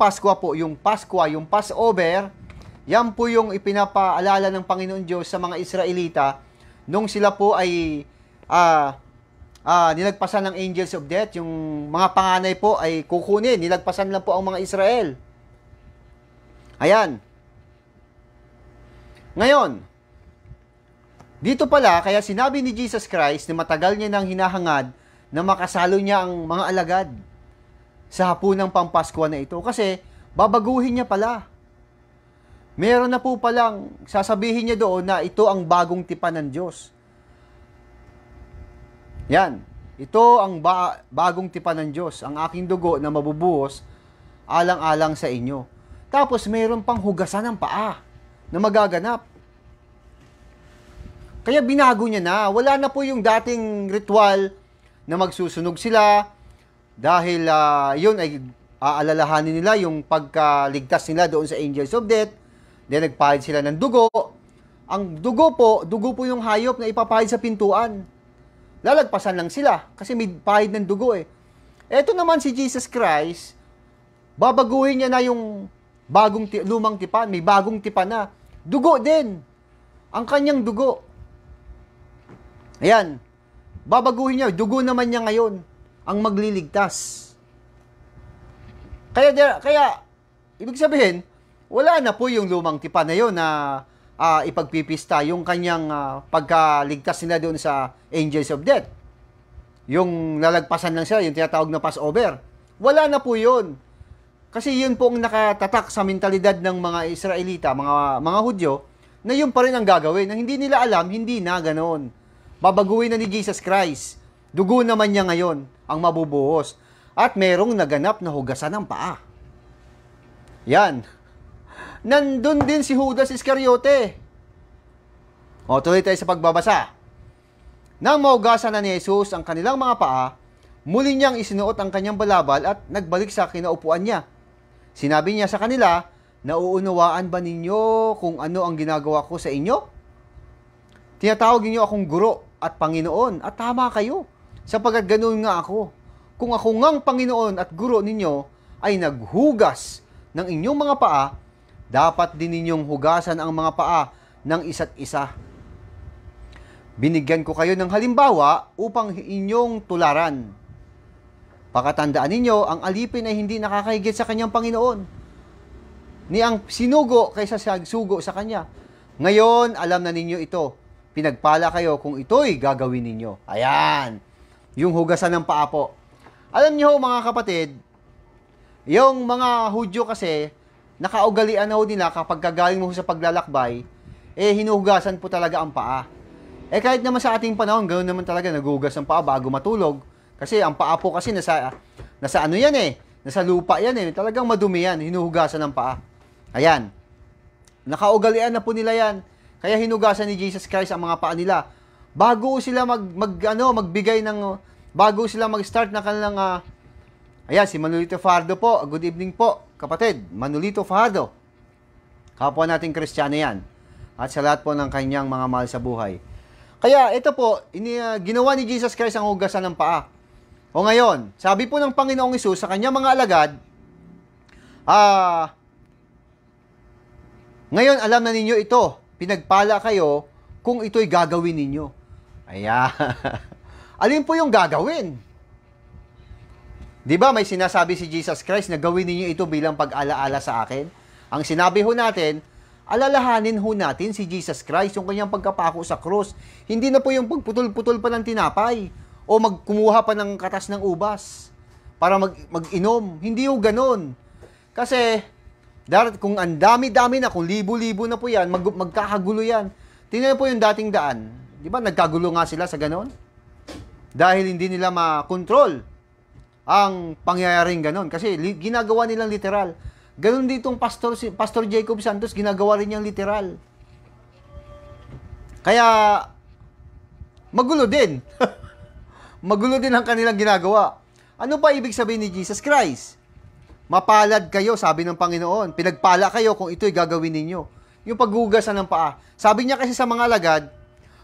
Paskwa po, yung Paskwa, yung Passover, yan po yung ipinapaalala ng Panginoon Diyos sa mga Israelita nung sila po ay uh, uh, nilagpasan ng angels of death, yung mga panganay po ay kukunin, nilagpasan lang po ang mga Israel. Ayan. Ngayon, dito pala, kaya sinabi ni Jesus Christ na matagal niya nang hinahangad na makasalo niya ang mga alagad sa hapunang pampaskuan na ito kasi babaguhin niya pala. Meron na po palang sasabihin niya doon na ito ang bagong tipan ng Diyos. Yan. Ito ang ba- bagong tipan ng Diyos, ang aking dugo na mabubuhos alang-alang sa inyo. Tapos mayroon pang hugasan ng paa na magaganap. Kaya binago niya na. Wala na po yung dating ritual na magsusunog sila, dahil uh, yun ay aalalahanin nila yung pagkaligtas nila doon sa Angels of Death. Then nagpahid sila ng dugo. Ang dugo po, dugo po yung hayop na ipapahid sa pintuan. Lalagpasan lang sila kasi may pahid ng dugo eh. Ito naman si Jesus Christ, babaguhin niya na yung bagong lumang tipan, may bagong tipan na. Dugo din. Ang kanyang dugo. Ayan. Babaguhin niya. Dugo naman niya ngayon ang magliligtas. Kaya kaya ibig sabihin, wala na po yung lumang tipa na yon na uh, ipagpipista yung kanyang uh, pagkaligtas nila doon sa Angels of Death. Yung nalagpasan lang sila, yung tinatawag na Passover. Wala na po yun. Kasi yun po ang nakatatak sa mentalidad ng mga Israelita, mga, mga Hudyo, na yun pa rin ang gagawin. Na hindi nila alam, hindi na ganoon. Babaguhin na ni Jesus Christ Dugo naman niya ngayon ang mabubuhos at merong naganap na hugasan ng paa. Yan. Nandun din si Judas Iscariote. O, tuloy tayo sa pagbabasa. Nang maugasan na ni Jesus ang kanilang mga paa, muli niyang isinuot ang kanyang balabal at nagbalik sa kinaupuan niya. Sinabi niya sa kanila, Nauunawaan ba ninyo kung ano ang ginagawa ko sa inyo? Tinatawag niyo akong guro at Panginoon at tama kayo sapagkat ganoon nga ako. Kung ako ngang Panginoon at Guro ninyo ay naghugas ng inyong mga paa, dapat din ninyong hugasan ang mga paa ng isa't isa. Binigyan ko kayo ng halimbawa upang inyong tularan. Pakatandaan ninyo, ang alipin ay hindi nakakahigit sa kanyang Panginoon ni ang sinugo kaysa sa sugo sa kanya. Ngayon, alam na ninyo ito. Pinagpala kayo kung ito'y gagawin ninyo. Ayan yung hugasan ng paa po. Alam niyo ho mga kapatid, yung mga Hudyo kasi, nakaugalian na ho nila kapag kagaling mo sa paglalakbay, eh hinuhugasan po talaga ang paa. Eh kahit naman sa ating panahon, ganoon naman talaga naguhugas ang paa bago matulog. Kasi ang paa po kasi nasa, nasa ano yan eh, nasa lupa yan eh, talagang madumi yan, hinuhugasan ng paa. Ayan, nakaugalian na po nila yan. Kaya hinugasan ni Jesus Christ ang mga paa nila bago sila mag, mag ano, magbigay ng bago sila mag-start na kanilang uh, ayan si Manolito Fardo po. Good evening po, kapatid. Manolito Fardo. Kapwa nating Kristiyano 'yan. At sa lahat po ng kanyang mga mahal sa buhay. Kaya ito po, ini, uh, ginawa ni Jesus Christ ang hugasan ng paa. O ngayon, sabi po ng Panginoong Isus sa kanyang mga alagad, ah, uh, ngayon alam na ninyo ito, pinagpala kayo kung ito'y gagawin ninyo. Ayan. Alin po yung gagawin? Di ba may sinasabi si Jesus Christ na gawin ninyo ito bilang pag-alaala sa akin? Ang sinabi ho natin, alalahanin ho natin si Jesus Christ, yung kanyang pagkapako sa krus. Hindi na po yung pagputol-putol pa ng tinapay o magkumuha pa ng katas ng ubas para mag, mag-inom. Hindi ho ganoon. Kasi, darat kung ang dami-dami na, kung libo-libo na po yan, mag, magkakagulo yan. Tingnan po yung dating daan. Di ba nagkagulo nga sila sa ganon? Dahil hindi nila makontrol ang pangyayaring ganon. Kasi li- ginagawa nilang literal. Ganon ditong Pastor, Pastor Jacob Santos, ginagawa rin niyang literal. Kaya, magulo din. magulo din ang kanilang ginagawa. Ano pa ibig sabihin ni Jesus Christ? Mapalad kayo, sabi ng Panginoon. Pinagpala kayo kung ito'y gagawin ninyo. Yung paghugasan ng paa. Sabi niya kasi sa mga lagad,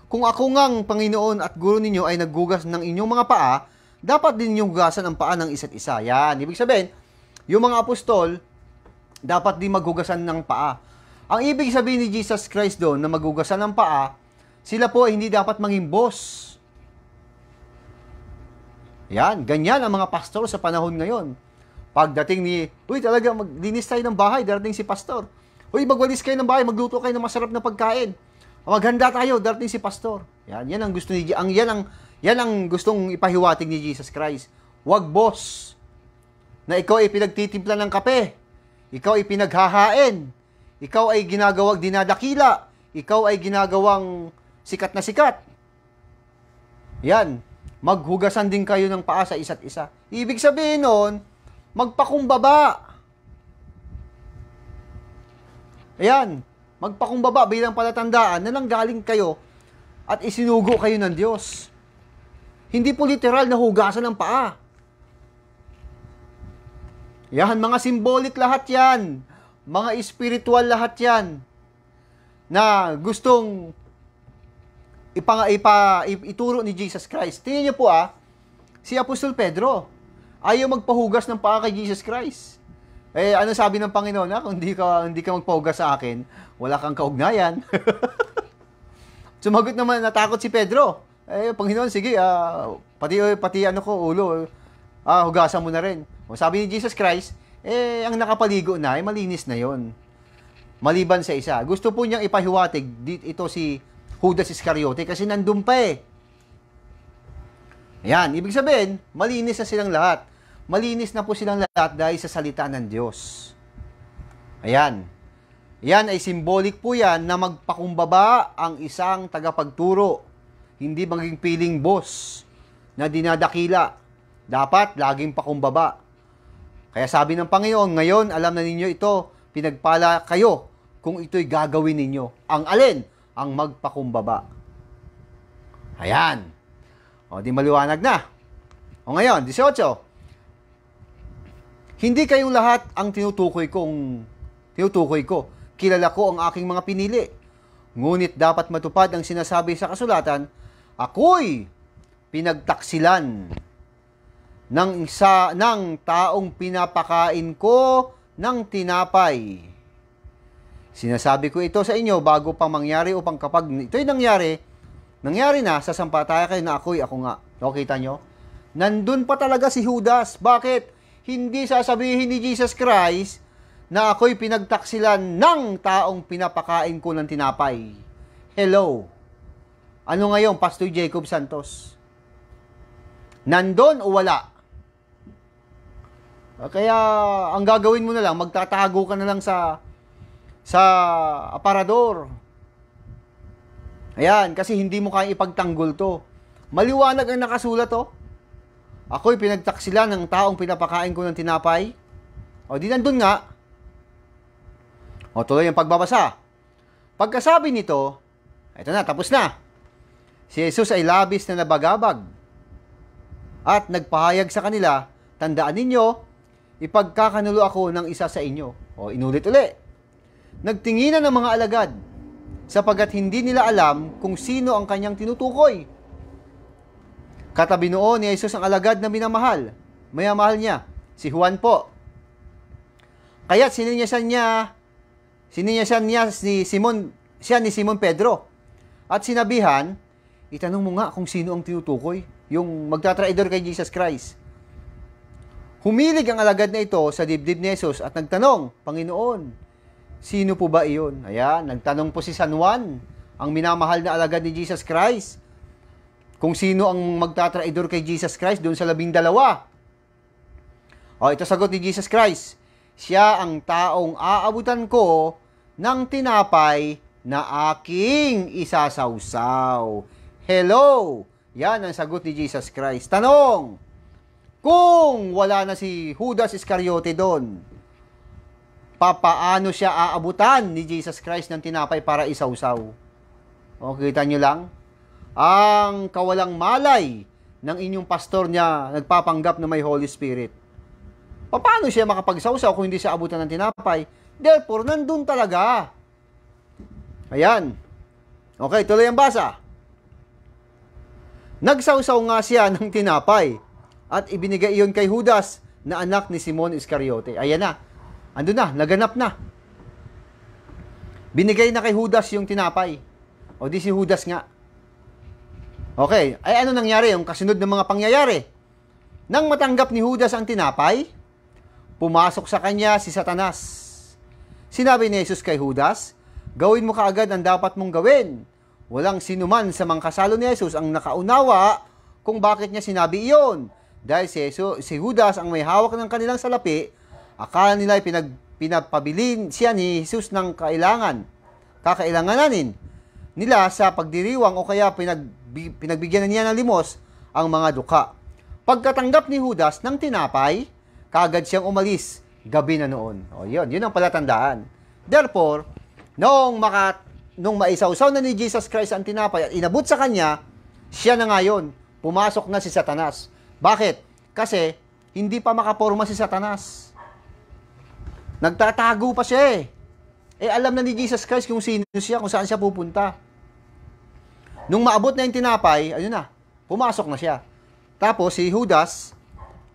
kung ako ngang Panginoon at Guro ninyo ay naggugas ng inyong mga paa, dapat din ninyong hugasan ang paa ng isa't isa. Yan. Ibig sabihin, yung mga apostol, dapat din maghugasan ng paa. Ang ibig sabihin ni Jesus Christ doon na maghugasan ng paa, sila po ay hindi dapat maging boss. Yan, ganyan ang mga pastor sa panahon ngayon. Pagdating ni, uy talaga, maglinis tayo ng bahay, darating si pastor. Uy, magwalis kayo ng bahay, magluto kayo ng masarap na pagkain. Maghanda tayo, darating si pastor. Yan, yan ang gusto ni ang yan ang yan ang gustong ipahiwatig ni Jesus Christ. Huwag boss na ikaw ay pinagtitimpla ng kape. Ikaw ay pinaghahain. Ikaw ay ginagawang dinadakila. Ikaw ay ginagawang sikat na sikat. Yan. Maghugasan din kayo ng paa sa isa't isa. Ibig sabihin nun, magpakumbaba. Ayan. Magpakumbaba bilang palatandaan na nanggaling kayo at isinugo kayo ng Diyos. Hindi po literal na hugasan ng paa. Yan, mga simbolik lahat yan. Mga spiritual lahat yan. Na gustong ipang, ipa, ituro ni Jesus Christ. Tingnan niyo po ah, si Apostol Pedro, ayaw magpahugas ng paa kay Jesus Christ. Eh, ano sabi ng Panginoon? Ah, kung hindi ka, hindi ka magpoga sa akin, wala kang kaugnayan. Sumagot naman, natakot si Pedro. Eh, Panginoon, sige, ah, pati, pati ano ko, ulo, ah, hugasan mo na rin. sabi ni Jesus Christ, eh, ang nakapaligo na, eh, malinis na yon Maliban sa isa. Gusto po niyang ipahiwatig ito si Judas Iscariote kasi nandun pa eh. Ayan, ibig sabihin, malinis na silang lahat malinis na po silang lahat dahil sa salita ng Diyos. Ayan. Yan ay simbolik po yan na magpakumbaba ang isang tagapagturo. Hindi maging piling boss na dinadakila. Dapat laging pakumbaba. Kaya sabi ng Panginoon, ngayon alam na ninyo ito, pinagpala kayo kung ito'y gagawin ninyo. Ang alin? Ang magpakumbaba. Ayan. O, di maliwanag na. O ngayon, 18. Hindi kayong lahat ang tinutukoy kong tinutukoy ko. Kilala ko ang aking mga pinili. Ngunit dapat matupad ang sinasabi sa kasulatan, ako'y pinagtaksilan ng isa ng taong pinapakain ko ng tinapay. Sinasabi ko ito sa inyo bago pa mangyari upang kapag ito'y nangyari, nangyari na, sasampataya kayo na ako'y ako nga. O, kita nyo? Nandun pa talaga si Judas. Bakit? hindi sasabihin ni Jesus Christ na ako'y pinagtaksilan ng taong pinapakain ko ng tinapay. Hello. Ano ngayon, Pastor Jacob Santos? Nandon o wala? Ah, kaya ang gagawin mo na lang, magtatago ka na lang sa sa aparador. Ayan, kasi hindi mo kaya ipagtanggol to. Maliwanag ang nakasulat to. Oh. Ako'y pinagtaksila ng taong pinapakain ko ng tinapay. O di nandun nga. O tuloy ang pagbabasa. Pagkasabi nito, ito na, tapos na. Si Jesus ay labis na nabagabag at nagpahayag sa kanila, tandaan ninyo, ipagkakanulo ako ng isa sa inyo. O inulit uli. Nagtinginan ng mga alagad sapagat hindi nila alam kung sino ang kanyang tinutukoy. Katabi noon ni Jesus ang alagad na minamahal, mayamahal niya, si Juan po. Kaya sininyasan niya, sininyasan niya ni Simon, siya ni Simon Pedro. At sinabihan, itanong mo nga kung sino ang tinutukoy, yung magtatraidor kay Jesus Christ. Humilig ang alagad na ito sa dibdib ni Jesus at nagtanong, Panginoon, sino po ba iyon? Ayan, nagtanong po si San Juan, ang minamahal na alagad ni Jesus Christ. Kung sino ang magtatraidor kay Jesus Christ doon sa labing dalawa. O, ito sagot ni Jesus Christ. Siya ang taong aabutan ko ng tinapay na aking isasawsaw. Hello! Yan ang sagot ni Jesus Christ. Tanong, kung wala na si Judas Iscariote doon, papaano siya aabutan ni Jesus Christ ng tinapay para isawsaw? O, kita nyo lang? ang kawalang malay ng inyong pastor niya nagpapanggap na may Holy Spirit. Paano siya makapagsawsaw kung hindi siya abutan ng tinapay? Therefore, nandun talaga. Ayan. Okay, tuloy ang basa. Nagsawsaw nga siya ng tinapay at ibinigay iyon kay Judas na anak ni Simon Iscariote. Ayan na. Ando na, naganap na. Binigay na kay Judas yung tinapay. O di si Judas nga. Okay, ay ano nangyari yung kasunod ng mga pangyayari? Nang matanggap ni Judas ang tinapay, pumasok sa kanya si Satanas. Sinabi ni Jesus kay Judas, gawin mo kaagad ang dapat mong gawin. Walang sinuman sa mga kasalo ni Jesus ang nakaunawa kung bakit niya sinabi iyon. Dahil si, Jesus, si Judas ang may hawak ng kanilang salapi, akala nila ay pinag, pinapabilin siya ni Jesus ng kailangan, kakailanganin nila sa pagdiriwang o kaya pinag pinagbigyan na niya ng limos ang mga duka. Pagkatanggap ni Judas ng tinapay, kagad siyang umalis gabi na noon. O yun, yun ang palatandaan. Therefore, noong, maka, noong maisawsaw na ni Jesus Christ ang tinapay at inabot sa kanya, siya na ngayon, pumasok na si Satanas. Bakit? Kasi hindi pa makaporma si Satanas. Nagtatago pa siya eh. Eh alam na ni Jesus Christ kung sino siya, kung saan siya pupunta. Nung maabot na yung tinapay, ayun na, pumasok na siya. Tapos si Judas,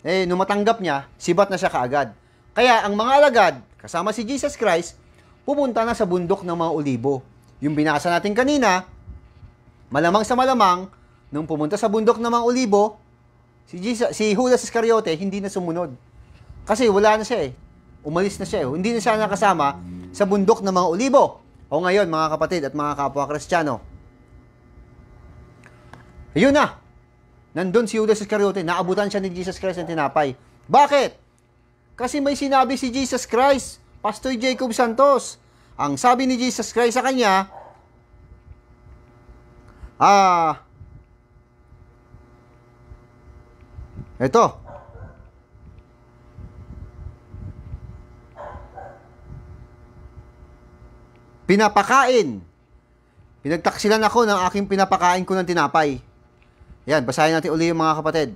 eh, nung matanggap niya, sibat na siya kaagad. Kaya ang mga alagad, kasama si Jesus Christ, pumunta na sa bundok ng mga olibo. Yung binasa natin kanina, malamang sa malamang, nung pumunta sa bundok ng mga olibo, si, Jesus, si Judas Iscariote hindi na sumunod. Kasi wala na siya eh. Umalis na siya eh. Hindi na siya nakasama sa bundok ng mga olibo. O ngayon, mga kapatid at mga kapwa kristyano, Ayun na. Nandun si Judas Iscariote, naabutan siya ni Jesus Christ ng tinapay. Bakit? Kasi may sinabi si Jesus Christ, Pastor Jacob Santos. Ang sabi ni Jesus Christ sa kanya, ah, ito, pinapakain. Pinagtaksilan ako ng aking pinapakain ko ng tinapay. Yan, basahin natin uli yung mga kapatid.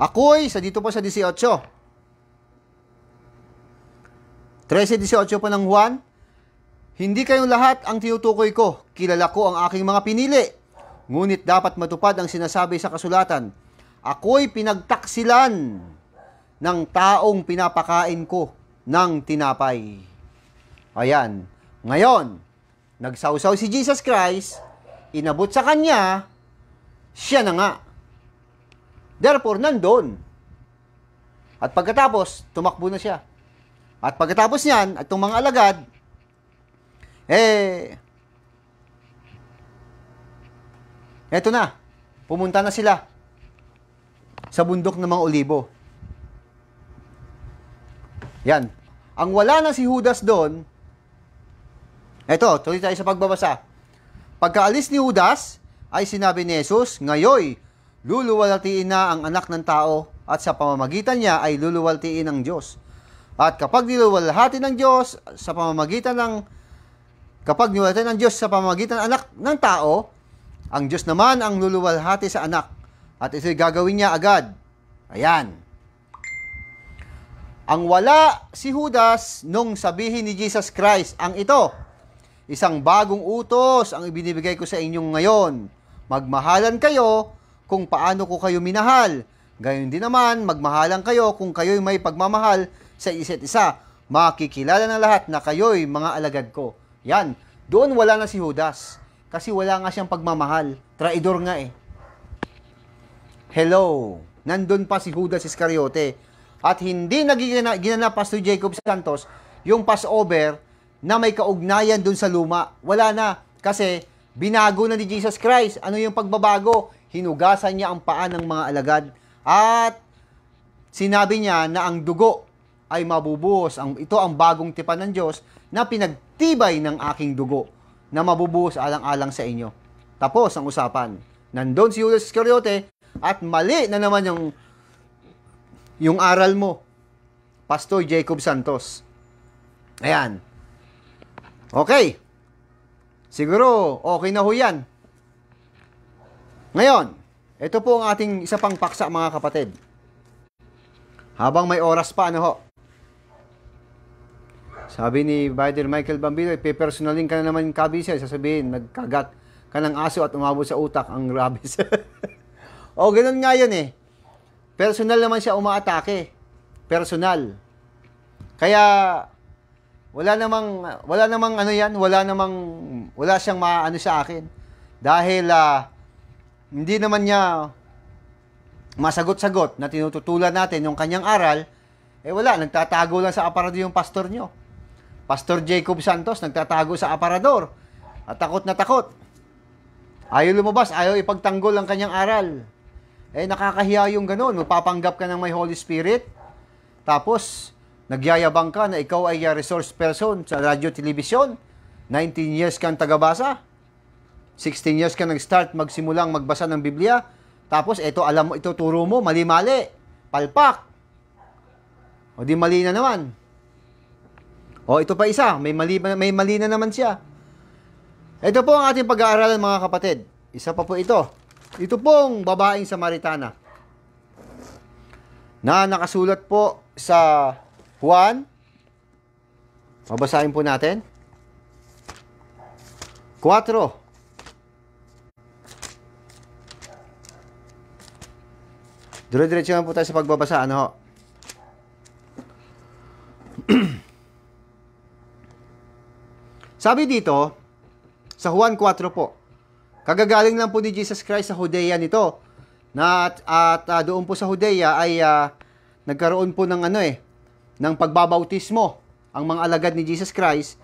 Ako'y, sa dito po sa 18. 13-18 po ng Juan. Hindi kayong lahat ang tinutukoy ko. Kilala ko ang aking mga pinili. Ngunit dapat matupad ang sinasabi sa kasulatan. Ako'y pinagtaksilan ng taong pinapakain ko ng tinapay. Ayan. Ngayon, nagsausaw si Jesus Christ, inabot sa kanya, siya na nga. Therefore, nandun. At pagkatapos, tumakbo na siya. At pagkatapos niyan, at itong mga alagad, eh, eto na, pumunta na sila sa bundok ng mga olibo. Yan. Ang wala na si Judas doon, ito, tuloy tayo sa pagbabasa. Pagkaalis ni Judas, ay sinabi ni Jesus, Ngayoy, luluwalhatiin na ang anak ng tao at sa pamamagitan niya ay luluwalhatiin ng Diyos. At kapag niluwalhati ng Diyos sa pamamagitan ng kapag niluwalhati ng Diyos sa pamamagitan ng anak ng tao, ang Diyos naman ang luluwalhati sa anak. At ito'y gagawin niya agad. Ayan. Ang wala si Judas nung sabihin ni Jesus Christ ang ito. Isang bagong utos ang ibinibigay ko sa inyong ngayon. Magmahalan kayo kung paano ko kayo minahal. Gayun din naman, magmahalan kayo kung kayo'y may pagmamahal sa isa't isa. Makikilala na lahat na kayo'y mga alagad ko. Yan, doon wala na si Judas. Kasi wala nga siyang pagmamahal. Traidor nga eh. Hello, nandun pa si Judas Iscariote. At hindi nagiginanap ginanap Pastor Jacob Santos yung Passover na may kaugnayan dun sa luma. Wala na. Kasi binago na ni Jesus Christ. Ano yung pagbabago? Hinugasan niya ang paa ng mga alagad. At sinabi niya na ang dugo ay mabubuhos. Ang, ito ang bagong tipan ng Diyos na pinagtibay ng aking dugo na mabubuhos alang-alang sa inyo. Tapos ang usapan. Nandun si Judas Iscariote at mali na naman yung yung aral mo. Pastor Jacob Santos. Ayan. Okay. Siguro, okay na ho yan. Ngayon, ito po ang ating isa pang paksa mga kapatid. Habang may oras pa, ano ho? Sabi ni Brother Michael Bambino, ipipersonalin ka na naman kabisa. Eh. Sasabihin, nagkagat ka ng aso at umabot sa utak ang rabies. o, oh, ganun nga yun eh. Personal naman siya umaatake. Personal. Kaya, wala namang wala namang ano 'yan, wala namang wala siyang maano sa akin. Dahil uh, hindi naman niya masagot-sagot na tinututulan natin yung kanyang aral, eh wala, nagtatago lang sa aparador yung pastor nyo. Pastor Jacob Santos, nagtatago sa aparador. At takot na takot. Ayaw lumabas, ayaw ipagtanggol ang kanyang aral. Eh, nakakahiya yung ganun. Mapapanggap ka ng may Holy Spirit. Tapos, Nagyayabang ka na ikaw ay ah, resource person sa radyo telebisyon. 19 years kang tagabasa. 16 years ka nag-start magsimulang magbasa ng Biblia. Tapos ito alam mo, ito turo mo, mali-mali. Palpak. O di mali na naman. O ito pa isa, may mali, may mali na naman siya. Ito po ang ating pag-aaralan mga kapatid. Isa pa po ito. Ito pong babaeng Samaritana na nakasulat po sa Juan, mabasahin po natin. 4. Dire-diretso naman po tayo sa pagbabasa. Ano ho? Sabi dito, sa Juan 4 po, kagagaling lang po ni Jesus Christ sa Hodea nito. Na, at at uh, doon po sa Hodea ay uh, nagkaroon po ng ano eh, ng pagbabautismo ang mga alagad ni Jesus Christ.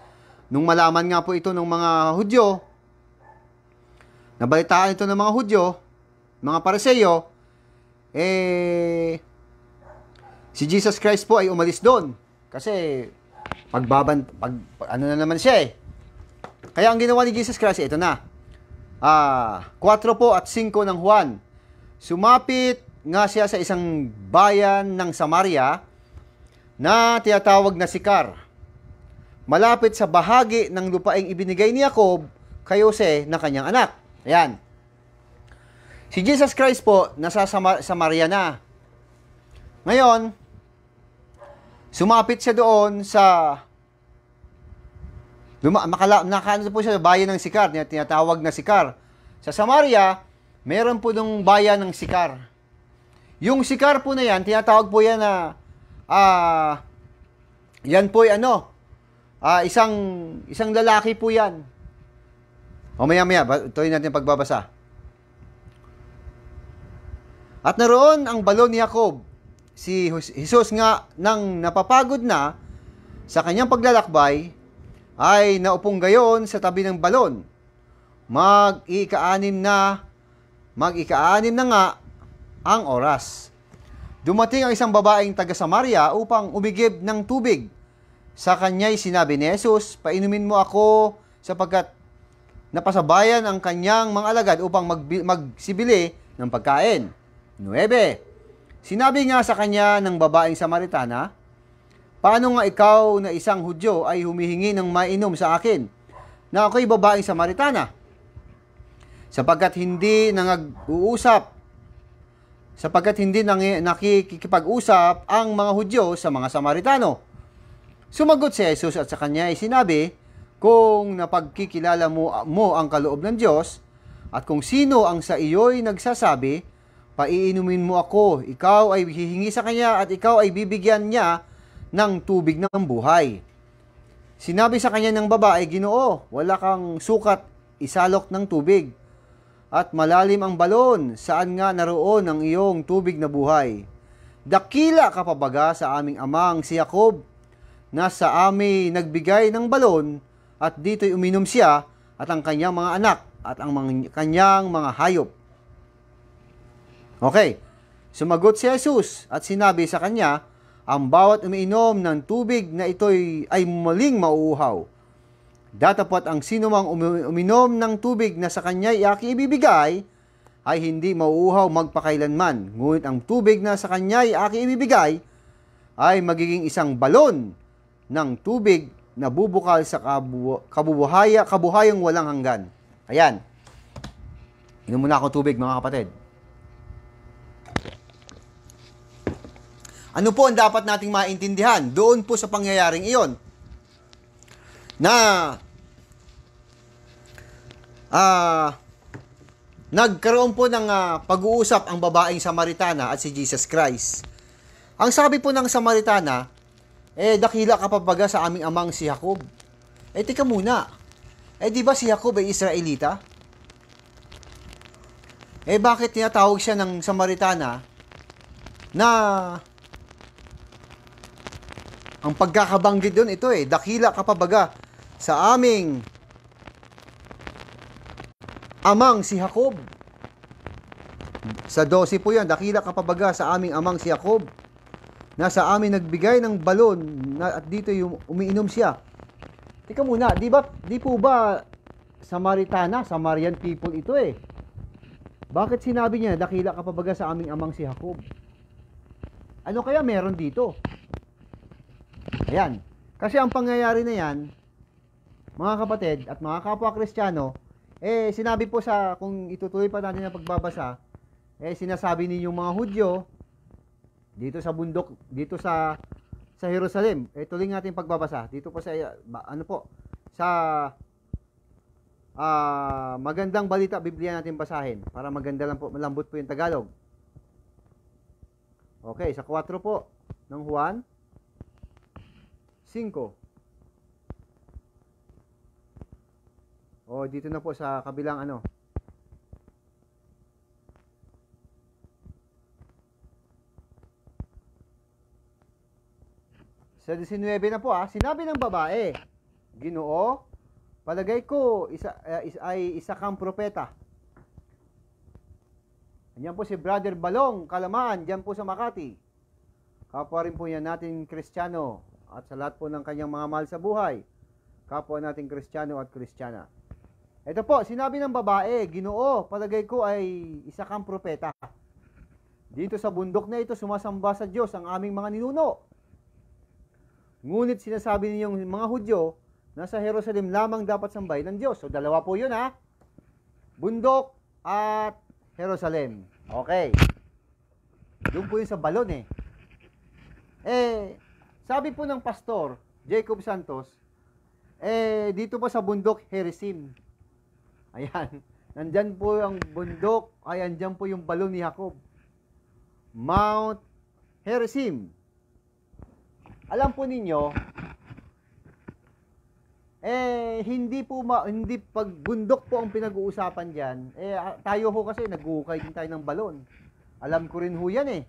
Nung malaman nga po ito ng mga Hudyo, nabalitaan ito ng mga Hudyo, mga Pariseo eh, si Jesus Christ po ay umalis doon. Kasi, pagbaban, pag, ano na naman siya eh. Kaya ang ginawa ni Jesus Christ, ito na. Ah, 4 po at 5 ng Juan. Sumapit nga siya sa isang bayan ng Samaria na tinatawag na Sikar. Malapit sa bahagi ng lupaing ibinigay ni Jacob kay Jose na kanyang anak. Ayan. Si Jesus Christ po, nasa Samaria na. Ngayon, sumapit siya doon sa Luma, makala, nakaano po siya sa bayan ng Sikar, tinatawag na Sikar. Sa Samaria, mayroon po nung bayan ng Sikar. Yung Sikar po na yan, tinatawag po yan na ah, yan po ay ano, ah, isang, isang lalaki po yan. O maya maya, tuloy natin pagbabasa. At naroon ang balon ni Jacob. Si Jesus nga nang napapagod na sa kanyang paglalakbay ay naupong gayon sa tabi ng balon. Mag-ikaanim na mag-ikaanim na nga ang oras. Dumating ang isang babaeng taga Samaria upang umigib ng tubig. Sa kanya'y sinabi ni Jesus, painumin mo ako sapagkat napasabayan ang kanyang mga alagad upang magbi- magsibili ng pagkain. 9. Sinabi nga sa kanya ng babaeng Samaritana, Paano nga ikaw na isang Hudyo ay humihingi ng mainom sa akin na ako'y babaeng Samaritana? Sapagkat hindi nangag-uusap sapagkat hindi nang nakikipag-usap ang mga Hudyo sa mga Samaritano. Sumagot si Jesus at sa kanya ay sinabi, Kung napagkikilala mo, mo ang kaloob ng Diyos, at kung sino ang sa iyo'y nagsasabi, paiinumin mo ako, ikaw ay hihingi sa kanya at ikaw ay bibigyan niya ng tubig ng buhay. Sinabi sa kanya ng babae, Ginoo, wala kang sukat, isalok ng tubig at malalim ang balon, saan nga naroon ang iyong tubig na buhay? Dakila ka pabaga sa aming amang si Jacob, na sa amin nagbigay ng balon at dito'y uminom siya at ang kanyang mga anak at ang mga, kanyang mga hayop. Okay, sumagot si Jesus at sinabi sa kanya, ang bawat umiinom ng tubig na ito'y ay muling mauuhaw Datapot ang sinumang uminom ng tubig na sa kanya aking ibibigay ay hindi mauuhaw magpakailanman. Ngunit ang tubig na sa kanya aking ibibigay ay magiging isang balon ng tubig na bubukal sa kabu- kabuhayang walang hanggan. Ayan. Inom muna ako tubig mga kapatid. Ano po ang dapat nating maintindihan doon po sa pangyayaring iyon? Na ah, nagkaroon po ng uh, pag-uusap ang babaeng Samaritana at si Jesus Christ. Ang sabi po ng Samaritana, eh dakila ka papaga sa aming amang si Jacob. Eh teka muna, eh di ba si Jacob ay Israelita? Eh bakit tinatawag siya ng Samaritana na ang pagkakabanggit doon ito eh, dakila ka pabaga sa aming amang si Jacob. Sa 12 po yan, dakila kapabaga sa aming amang si Jacob. Nasa amin nagbigay ng balon na, at dito yung umiinom siya. Teka muna, di ba, di po ba Samaritana, Samarian people ito eh. Bakit sinabi niya, dakila kapabaga sa aming amang si Jacob? Ano kaya meron dito? Ayan. Kasi ang pangyayari na yan, mga kapatid at mga kapwa kristyano, eh, sinabi po sa, kung itutuloy pa natin ang pagbabasa, eh, sinasabi ninyong mga Hudyo, dito sa bundok, dito sa, sa Jerusalem, eh, tuloy natin pagbabasa, dito po sa, eh, ano po, sa, uh, magandang balita, Biblia natin basahin, para maganda lang po, malambot po yung Tagalog. Okay, sa 4 po, ng Juan, 5. O, oh, dito na po sa kabilang ano. Sa 19 na po ah, sinabi ng babae, Ginoo, palagay ko isa, uh, is, ay isa kang propeta. Yan po si Brother Balong Kalaman, diyan po sa Makati. Kapwa rin po yan natin Kristiyano at sa lahat po ng kanyang mga mahal sa buhay. Kapwa natin Kristiyano at Kristiyana. Ito po, sinabi ng babae, Ginoo, palagay ko ay isa kang propeta. Dito sa bundok na ito, sumasamba sa Diyos ang aming mga ninuno. Ngunit sinasabi ninyong mga Hudyo nasa Jerusalem lamang dapat sambahin ng Diyos. So dalawa po yun ha. Bundok at Jerusalem. Okay. Doon po yun sa balon eh. Eh, sabi po ng pastor, Jacob Santos, eh, dito po sa bundok, Heresim. Ayan. Nandyan po ang bundok. Ay, andyan po yung balon ni Jacob. Mount Herizim. Alam po ninyo, eh hindi po ma, hindi pag bundok po ang pinag-uusapan diyan. Eh ah, tayo ho kasi naghuhukay din tayo ng balon. Alam ko rin ho 'yan eh.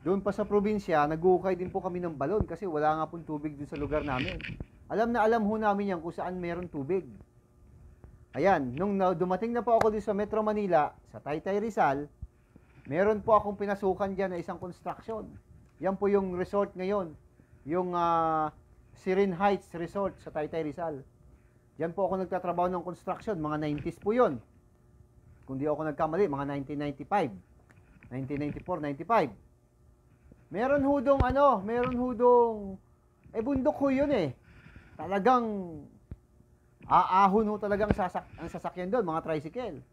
Doon pa sa probinsya, naghuhukay din po kami ng balon kasi wala nga pong tubig doon sa lugar namin. Alam na alam ho namin yan kung saan meron tubig. Ayan, nung dumating na po ako dito sa Metro Manila, sa Taytay Rizal, meron po akong pinasukan dyan na isang construction. Yan po yung resort ngayon, yung uh, Sirin Heights Resort sa Taytay Rizal. Yan po ako nagtatrabaho ng construction, mga 90s po yun. Kung di ako nagkamali, mga 1995, 1994, 95. Meron hudong ano, meron hudong eh bundok ho yun eh. Talagang Aahon ho talaga ang, sasak ang sasakyan doon, mga tricycle.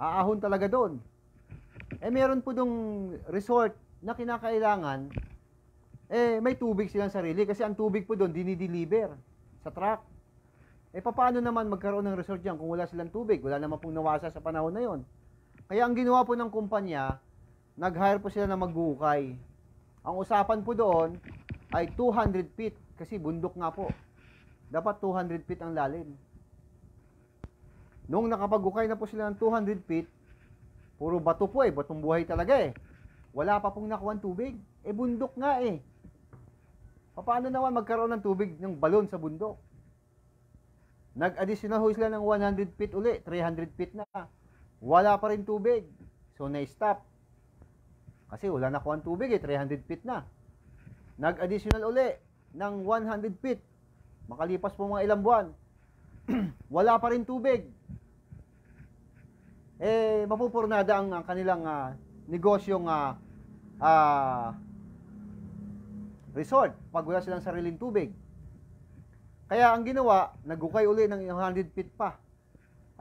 Aahon talaga doon. Eh meron po dong resort na kinakailangan, eh may tubig silang sarili kasi ang tubig po doon dinideliver sa truck. Eh paano naman magkaroon ng resort diyan kung wala silang tubig? Wala naman pong nawasa sa panahon na yon. Kaya ang ginawa po ng kumpanya, nag-hire po sila ng maghukay. Ang usapan po doon ay 200 feet kasi bundok nga po. Dapat 200 feet ang lalim. Nung nakapagukay na po sila ng 200 feet, puro bato po eh, batong buhay talaga eh. Wala pa pong nakuha tubig. Eh bundok nga eh. Paano naman magkaroon ng tubig ng balon sa bundok? Nag-additional ho lang ng 100 feet uli, 300 feet na. Wala pa rin tubig. So, na-stop. Kasi wala na kuha tubig eh, 300 feet na. Nag-additional uli ng 100 feet. Makalipas po mga ilang buwan. wala pa rin tubig eh mapupurnada ang uh, kanilang uh, negosyong uh, uh, resort pag wala silang sariling tubig. Kaya ang ginawa, nagukay uli ng 100 feet pa.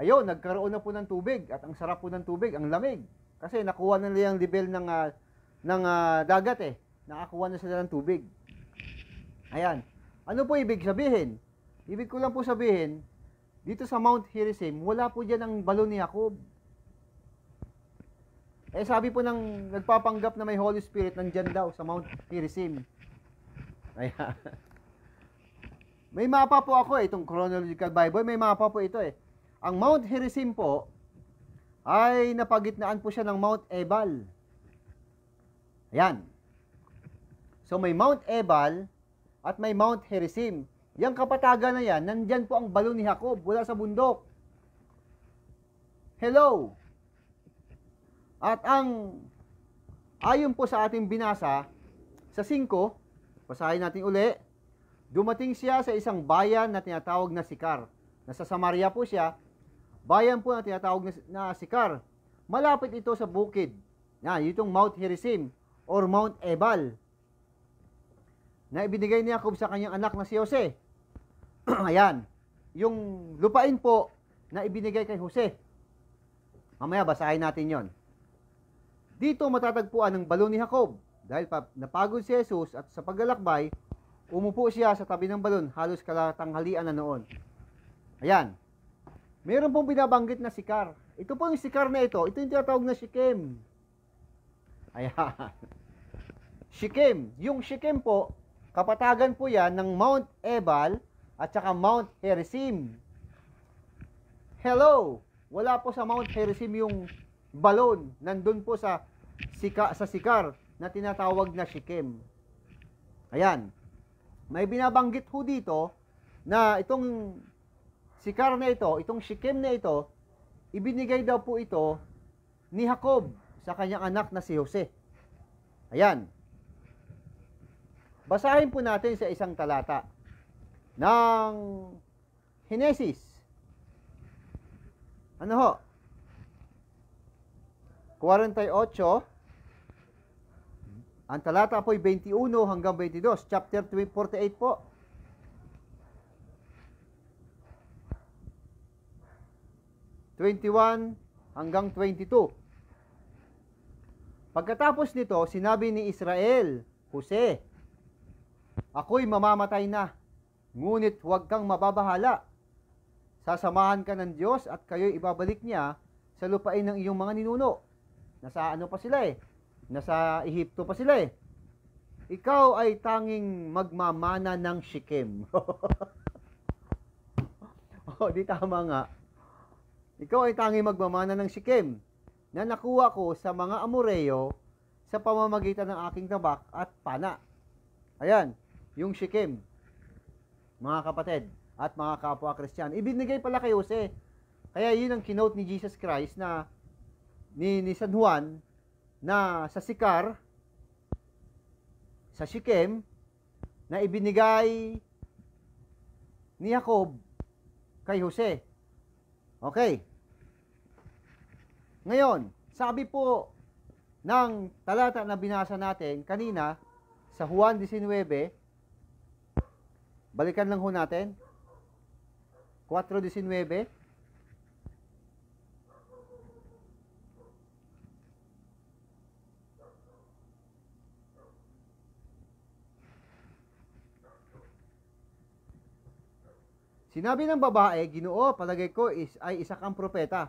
Ayun, nagkaroon na po ng tubig at ang sarap po ng tubig, ang lamig. Kasi nakuha na nila yung level ng, uh, ng uh, dagat eh. Nakakuha na sila ng tubig. Ayan. Ano po ibig sabihin? Ibig ko lang po sabihin, dito sa Mount Gerizim, wala po dyan ang balon ni Jacob. Eh sabi po ng nagpapanggap na may Holy Spirit nandiyan daw sa Mount Gerizim. Kaya May mapa po ako eh, itong chronological Bible, may mapa po ito eh. Ang Mount Gerizim po ay napagitnaan po siya ng Mount Ebal. Ayan. So may Mount Ebal at may Mount Gerizim. Yang kapatagan na yan, nandyan po ang balo ni Jacob wala sa bundok. Hello! At ang ayon po sa ating binasa sa 5, basahin natin uli. Dumating siya sa isang bayan na tinatawag na Sikar. Nasa Samaria po siya. Bayan po na tinatawag na, na Sikar. Malapit ito sa bukid. Na, itong Mount Herizim or Mount Ebal na ibinigay ni Jacob sa kanyang anak na si Jose. Ayan. Yung lupain po na ibinigay kay Jose. Mamaya basahin natin yon. Dito matatagpuan ang balon ni Jacob dahil napagod si Jesus at sa paglalakbay, umupo siya sa tabi ng balon halos kalatanghalian na noon. Ayan. Meron pong binabanggit na sikar. Ito po yung sikar na ito. Ito yung tinatawag na shikem. Ayan. Shikem. Yung shikem po, kapatagan po yan ng Mount Ebal at saka Mount Herizim. Hello! Wala po sa Mount Herizim yung balon. Nandun po sa sika, sa sikar na tinatawag na Shikem. Ayan. May binabanggit ho dito na itong sikar na ito, itong Shikem na ito, ibinigay daw po ito ni Jacob sa kanyang anak na si Jose. Ayan. Basahin po natin sa isang talata ng Henesis. Ano ho? 48 ang talata po ay 21 hanggang 22, chapter 48 po. Twenty-one hanggang 22. Pagkatapos nito, sinabi ni Israel, Jose, Ako'y mamamatay na, ngunit huwag kang mababahala. Sasamahan ka ng Diyos at kayo'y ibabalik niya sa lupain ng iyong mga ninuno. Nasa ano pa sila eh? Nasa Ehipto pa sila eh. Ikaw ay tanging magmamana ng shikim. oh, di tama nga. Ikaw ay tanging magmamana ng shikim na nakuha ko sa mga Amoreyo sa pamamagitan ng aking tabak at pana. Ayan, yung shikim. Mga kapatid at mga kapwa Kristiyan. Ibinigay pala kay Jose. Kaya yun ang kinote ni Jesus Christ na ni, ni San Juan na sa Sikar, sa Shikem, na ibinigay ni Jacob kay Jose. Okay. Ngayon, sabi po ng talata na binasa natin kanina sa Juan 19, balikan lang ho natin, 4.19, Sinabi ng babae, Ginoo, palagay ko is, ay isa kang propeta.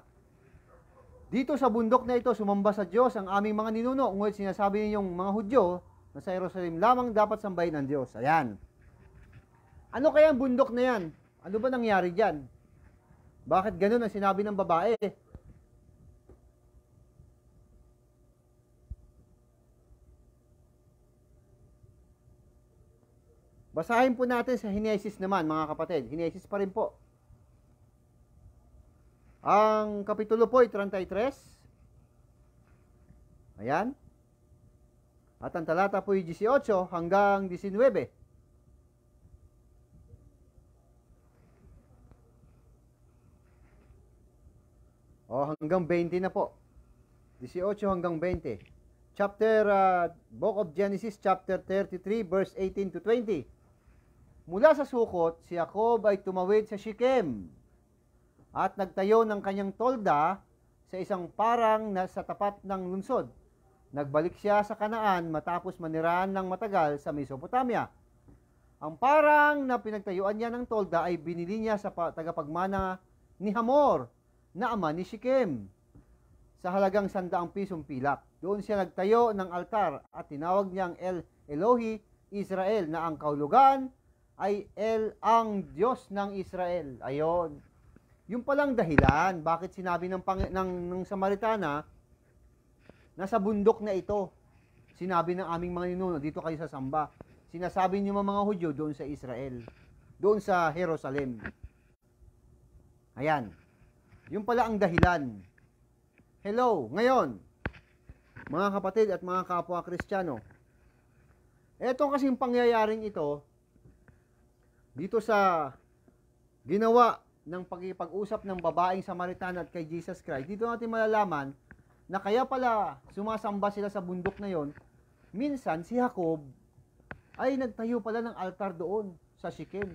Dito sa bundok na ito, sumamba sa Diyos ang aming mga ninuno. Ngunit sinasabi ninyong mga Hudyo na sa Jerusalem lamang dapat sambahin ng Diyos. Ayan. Ano kaya ang bundok na yan? Ano ba nangyari dyan? Bakit ganun ang sinabi ng babae? Basahin po natin sa Hinesis naman mga kapatid. Hinesis pa rin po. Ang kapitulo po ay 33. Ayan. At ang talata po ay 18 hanggang 19. O hanggang 20 na po. 18 hanggang 20. Chapter uh, Book of Genesis chapter 33 verse 18 to 20. Mula sa Sukot, si Jacob ay tumawid sa Shikem at nagtayo ng kanyang tolda sa isang parang na sa tapat ng lungsod. Nagbalik siya sa Kanaan matapos maniraan ng matagal sa Mesopotamia. Ang parang na pinagtayuan niya ng tolda ay binili niya sa tagapagmana ni Hamor na ama ni Shikem sa halagang sandaang pisong pilak. Doon siya nagtayo ng altar at tinawag niyang El Elohi Israel na ang kaulugan ay El ang Diyos ng Israel. Ayon. Yung palang dahilan, bakit sinabi ng, pang, ng, ng Samaritana, nasa bundok na ito, sinabi ng aming mga ninuno, dito kayo sa Samba. Sinasabi niyo mga mga Hudyo doon sa Israel, doon sa Jerusalem. Ayan. Yung pala ang dahilan. Hello, ngayon, mga kapatid at mga kapwa Kristiyano, etong kasing pangyayaring ito, dito sa ginawa ng pagkipag-usap ng babaeng Samaritan at kay Jesus Christ, dito natin malalaman na kaya pala sumasamba sila sa bundok na yon, minsan si Jacob ay nagtayo pala ng altar doon sa Shechem.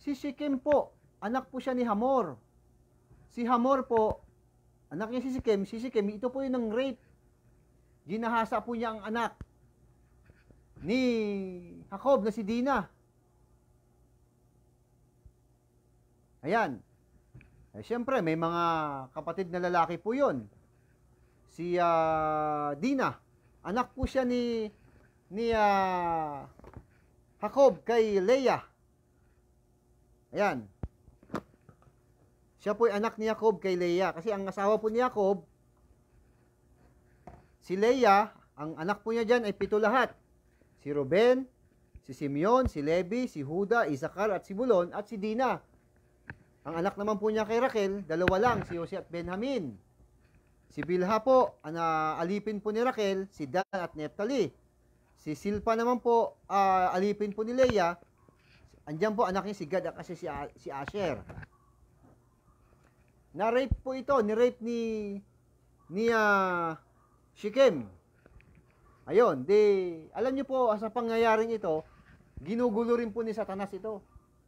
Si Shechem po, anak po siya ni Hamor. Si Hamor po, anak niya si Shechem. Si Shechem, ito po yung ng rape. Ginahasa po niya ang anak ni Jacob na si Dina. Ayan. Eh, Siyempre, may mga kapatid na lalaki po yun. Si uh, Dina. Anak po siya ni ni uh, Jacob kay Leia. Ayan. Siya po ay anak ni Jacob kay Leia. Kasi ang asawa po ni Jacob, si Leia, ang anak po niya dyan ay pito lahat. Si Ruben, si Simeon, si Levi, si Huda, Isakar at si Bulon at si Dina ang anak naman po niya kay Raquel, dalawa lang, si Jose at Benjamin. Si Bilha po, ana, ah, alipin po ni Raquel, si Dan at Neptali. Si Silpa naman po, uh, alipin po ni Leia. Andiyan po anak niya si Gad at kasi si, si Asher. Na-rape po ito, ni-rape ni ni uh, Shikem. Ayun, di alam niyo po sa pangyayaring ito, ginugulo rin po ni Satanas ito.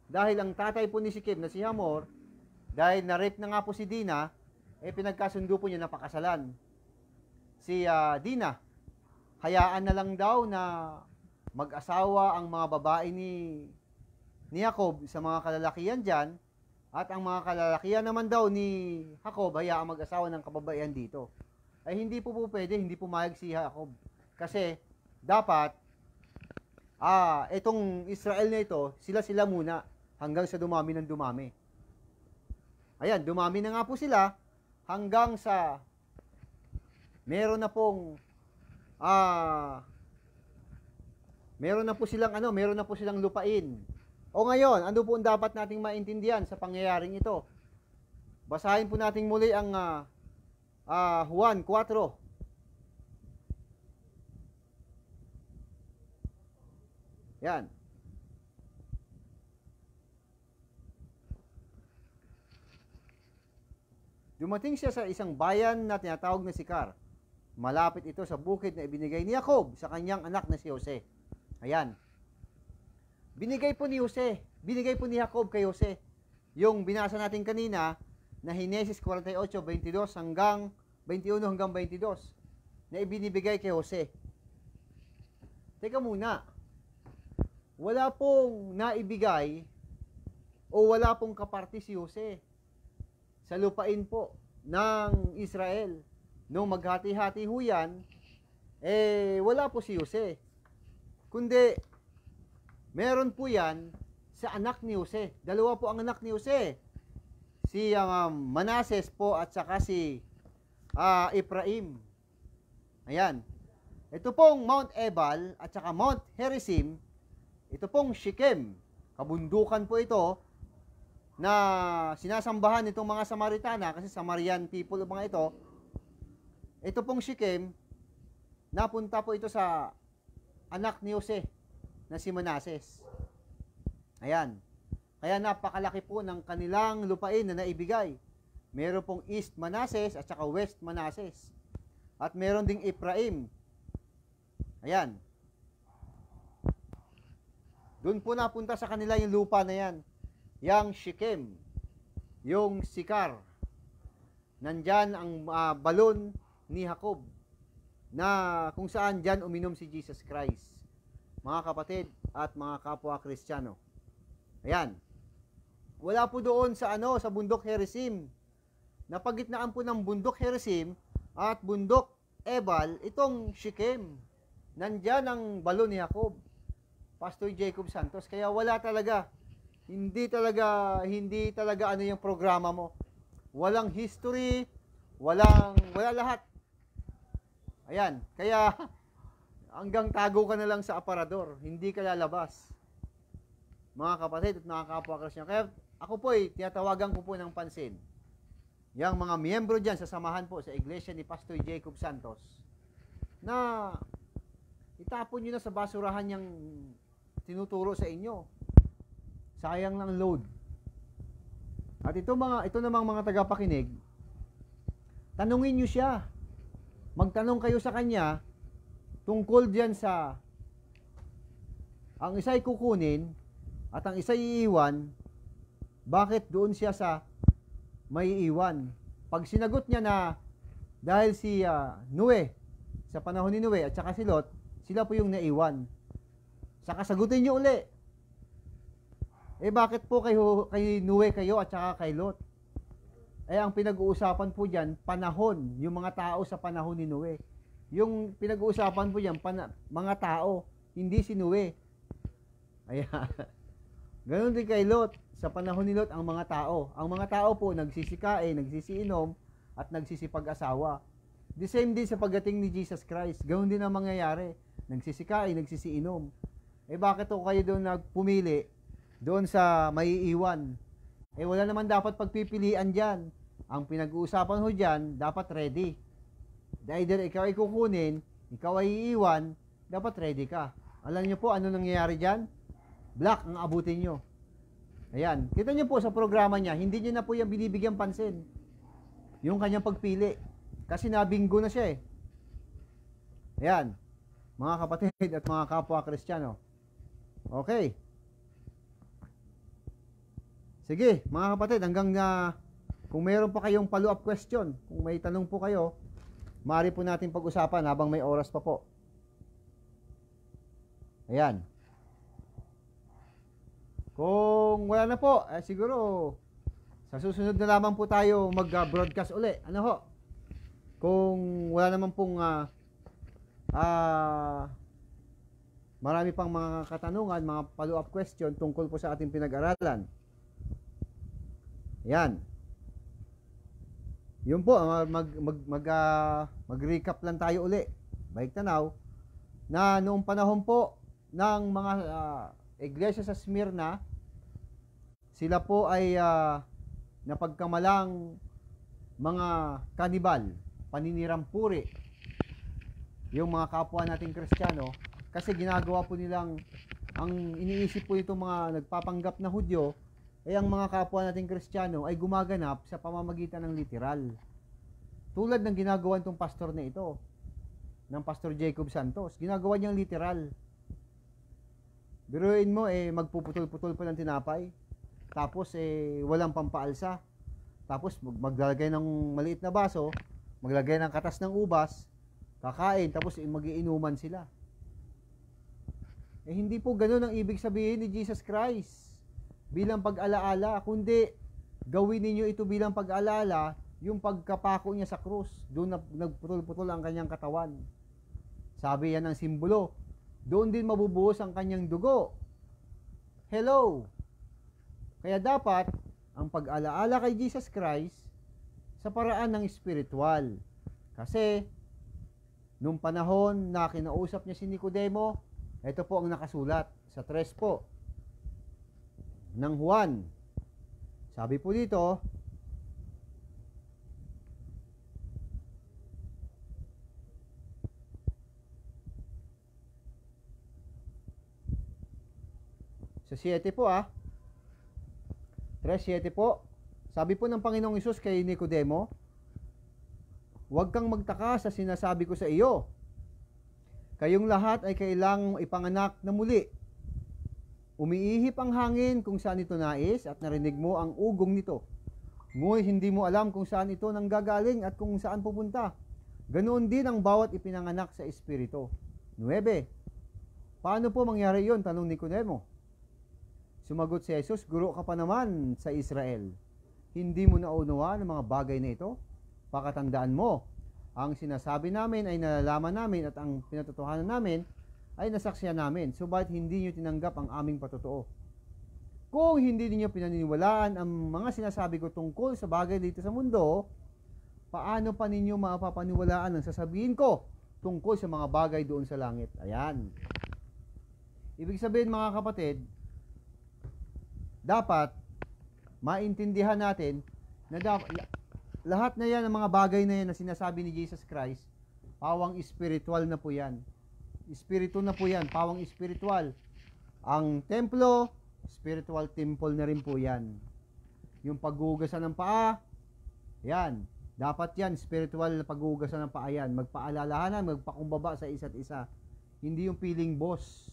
Dahil ang tatay po ni si Sikib na si Hamor, dahil na-rape na nga po si Dina, eh pinagkasundo po niya na pakasalan. Si uh, Dina, hayaan na lang daw na mag-asawa ang mga babae ni, ni Jacob sa mga kalalakian dyan, at ang mga kalalakian naman daw ni Jacob, hayaan mag-asawa ng kababaihan dito. Ay eh, hindi po po pwede, hindi pumayag si Jacob. Kasi dapat ah, itong Israel na ito, sila-sila muna hanggang sa dumami ng dumami. Ayan, dumami na nga po sila hanggang sa meron na pong ah meron na po silang ano, meron na po silang lupain. O ngayon, ano po ang dapat nating maintindihan sa pangyayaring ito? Basahin po natin muli ang uh, uh, Juan 4 yan. Dumating siya sa isang bayan na tinatawag na Sikar. Malapit ito sa bukid na ibinigay ni Jacob sa kanyang anak na si Jose. Ayan. Binigay po ni Jose, binigay po ni Jacob kay Jose. Yung binasa natin kanina na Hinesis 48:22 hanggang 21 hanggang 22 na ibinibigay kay Jose. Teka muna. Wala pong naibigay o wala pong kaparti si Jose sa lupain po ng Israel. Nung maghati-hati ho yan, eh wala po si Jose. Kundi meron po yan sa anak ni Jose. Dalawa po ang anak ni Jose. Si um, Manases po at saka si uh, Ephraim. Ayan. Ito pong Mount Ebal at saka Mount Herizim, ito pong Shechem. Kabundukan po ito na sinasambahan nitong mga Samaritana kasi Samarian people mga ito ito pong Shechem napunta po ito sa anak ni Jose na si Manases ayan kaya napakalaki po ng kanilang lupain na naibigay meron pong East Manases at saka West Manases at meron ding Ephraim ayan doon po napunta sa kanila yung lupa na yan yang Shechem, yung Sikar. Nandyan ang uh, balon ni Jacob na kung saan dyan uminom si Jesus Christ. Mga kapatid at mga kapwa Kristiyano. Ayan. Wala po doon sa ano sa bundok Herisim. Napagitnaan po ng bundok Herisim at bundok Ebal itong Shechem. Nandyan ang balon ni Jacob. Pastor Jacob Santos. Kaya wala talaga hindi talaga hindi talaga ano yung programa mo. Walang history, walang wala lahat. Ayan, kaya hanggang tago ka na lang sa aparador, hindi ka lalabas. Mga kapatid at mga kapwa Kaya ako po, ay tinatawagan ko po ng pansin. Yang mga miyembro sa samahan po sa iglesia ni Pastor Jacob Santos, na itapon niyo na sa basurahan yung tinuturo sa inyo. Sayang ng load. At ito mga ito namang mga tagapakinig, tanungin niyo siya. Magtanong kayo sa kanya tungkol diyan sa ang isa'y kukunin at ang isa'y iiwan, bakit doon siya sa may iiwan? Pag sinagot niya na dahil si uh, ah, Nue, sa panahon ni Nue at saka si Lot, sila po yung naiwan. Saka sagutin niyo uli eh bakit po kay, kay Nue kayo at saka kay Lot? Eh ang pinag-uusapan po diyan, panahon, yung mga tao sa panahon ni Nue. Yung pinag-uusapan po diyan, pana- mga tao, hindi si Nue. Ayan. Ganon din kay Lot. Sa panahon ni Lot, ang mga tao. Ang mga tao po, nagsisikain, nagsisiinom, at nagsisipag-asawa. The same din sa pagdating ni Jesus Christ. Ganon din ang mangyayari. Nagsisikain, nagsisiinom. Eh bakit po kayo doon nagpumili doon sa maiiwan. Eh wala naman dapat pagpipilian diyan. Ang pinag-uusapan ho diyan, dapat ready. Either ikaw ay kukunin, ikaw ay iiwan, dapat ready ka. Alam niyo po ano nangyayari diyan? Black ang abutin niyo. Ayan, kita niyo po sa programa niya, hindi niya na po yung binibigyan pansin. Yung kanyang pagpili. Kasi nabinggo na siya eh. Ayan, mga kapatid at mga kapwa kristyano. Okay. Sige, mga kapatid, hanggang uh, kung mayroon pa kayong follow-up question, kung may tanong po kayo, maaari po natin pag-usapan habang may oras pa po. Ayan. Kung wala na po, eh, siguro sa susunod na lamang po tayo mag-broadcast uli. Ano ho? Kung wala naman pong uh, uh, marami pang mga katanungan, mga follow-up question tungkol po sa ating pinag-aralan. Yan. Yun po, ah, mag, mag, mag, uh, ah, recap lang tayo uli. Balik tanaw na noong panahon po ng mga uh, iglesia sa Smyrna, sila po ay uh, napagkamalang mga kanibal, paninirampuri, yung mga kapwa nating kristyano, kasi ginagawa po nilang, ang iniisip po itong mga nagpapanggap na Hudyo, eh ang mga kapwa nating Kristiyano ay gumaganap sa pamamagitan ng literal. Tulad ng ginagawa nitong pastor na ito, ng Pastor Jacob Santos, ginagawa niyang literal. Biruin mo, eh, magpuputol-putol pa ng tinapay, tapos eh, walang pampaalsa, tapos maglagay ng maliit na baso, maglagay ng katas ng ubas, kakain, tapos eh, magiinuman sila. Eh, hindi po ganun ang ibig sabihin ni Jesus Christ bilang pag-alaala, kundi gawin ninyo ito bilang pag-alaala yung pagkapako niya sa krus. Doon nagputol-putol ang kanyang katawan. Sabi yan ang simbolo. Doon din mabubuhos ang kanyang dugo. Hello! Kaya dapat, ang pag-alaala kay Jesus Christ sa paraan ng spiritual. Kasi, nung panahon na kinausap niya si Nicodemo, ito po ang nakasulat sa tres po ng Juan. Sabi po dito, sa 7 po ah, 3.7 po, sabi po ng Panginoong Isus kay Nicodemo, Huwag kang magtaka sa sinasabi ko sa iyo. Kayong lahat ay kailangang ipanganak na muli Umiihip ang hangin kung saan ito nais at narinig mo ang ugong nito. Ngunit hindi mo alam kung saan ito nanggagaling at kung saan pupunta. Ganoon din ang bawat ipinanganak sa Espiritu. 9. Paano po mangyari yon? Tanong ni Nicodemo. Sumagot si Jesus, Guro ka pa naman sa Israel. Hindi mo naunawa ng mga bagay na ito? Pakatandaan mo, ang sinasabi namin ay nalalaman namin at ang pinatotohanan namin ay nasaksiyan namin, So, bakit hindi niyo tinanggap ang aming patotoo. Kung hindi niyo pinaniniwalaan ang mga sinasabi ko tungkol sa bagay dito sa mundo, paano pa ninyo mapapaniwalaan ang sasabihin ko tungkol sa mga bagay doon sa langit? Ayan. Ibig sabihin mga kapatid, dapat maintindihan natin na dapat, lahat na yan, ang mga bagay na yan na sinasabi ni Jesus Christ, pawang spiritual na po yan. Espiritu na po yan, pawang espiritual. Ang templo, spiritual temple na rin po yan. Yung paghugasan ng paa, yan. Dapat yan, spiritual na paghugasan ng paa yan. Magpaalalahanan, magpakumbaba sa isa't isa. Hindi yung feeling boss.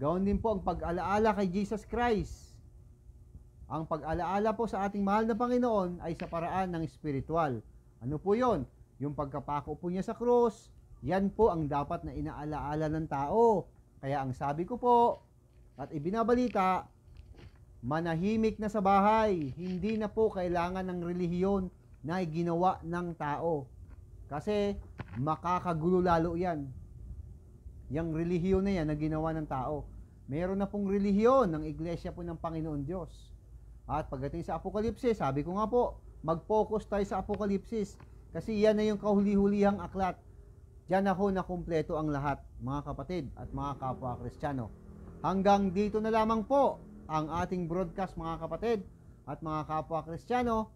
Gawin din po ang pag-alaala kay Jesus Christ. Ang pag-alaala po sa ating mahal na Panginoon ay sa paraan ng spiritual. Ano po yon? Yung pagkapako po niya sa cross, yan po ang dapat na inaalaala ng tao. Kaya ang sabi ko po at ibinabalita, manahimik na sa bahay. Hindi na po kailangan ng relihiyon na ginawa ng tao. Kasi makakagulo lalo yan. Yang relihiyon na yan na ginawa ng tao. Meron na pong relihiyon ng iglesia po ng Panginoon Diyos. At pagdating sa Apokalipsis, sabi ko nga po, mag-focus tayo sa Apokalipsis. Kasi yan na yung kahuli-hulihang aklat Diyan ako na kumpleto ang lahat, mga kapatid at mga kapwa Kristiyano. Hanggang dito na lamang po ang ating broadcast, mga kapatid at mga kapwa Kristiyano.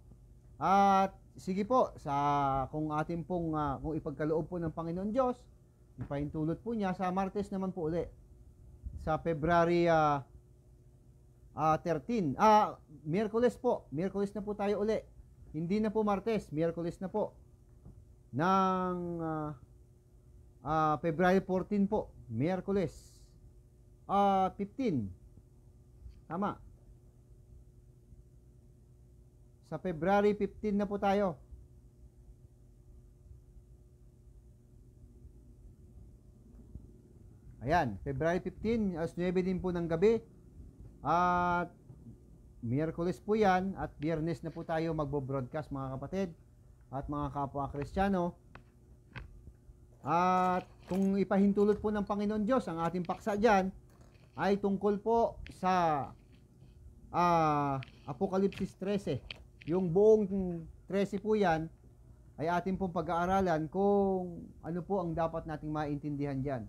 At sige po, sa kung ating pong uh, kung ipagkaloob po ng Panginoon Diyos, ipaintulot po niya sa Martes naman po uli. Sa February uh, uh, 13. Ah, uh, Miyerkules po. Miyerkules na po tayo uli. Hindi na po Martes, Miyerkules na po. Nang uh, uh, February 14 po, Miyerkules. Uh, ah, 15. Tama. Sa February 15 na po tayo. Ayan, February 15, as 9 din po ng gabi. At Miyerkules po yan at Biyernes na po tayo magbo-broadcast mga kapatid at mga kapwa Kristiyano at kung ipahintulot po ng Panginoon Diyos ang ating paksa dyan, ay tungkol po sa uh, Apokalipsis 13. Yung buong 13 po yan, ay atin pong pag-aaralan kung ano po ang dapat nating maintindihan dyan.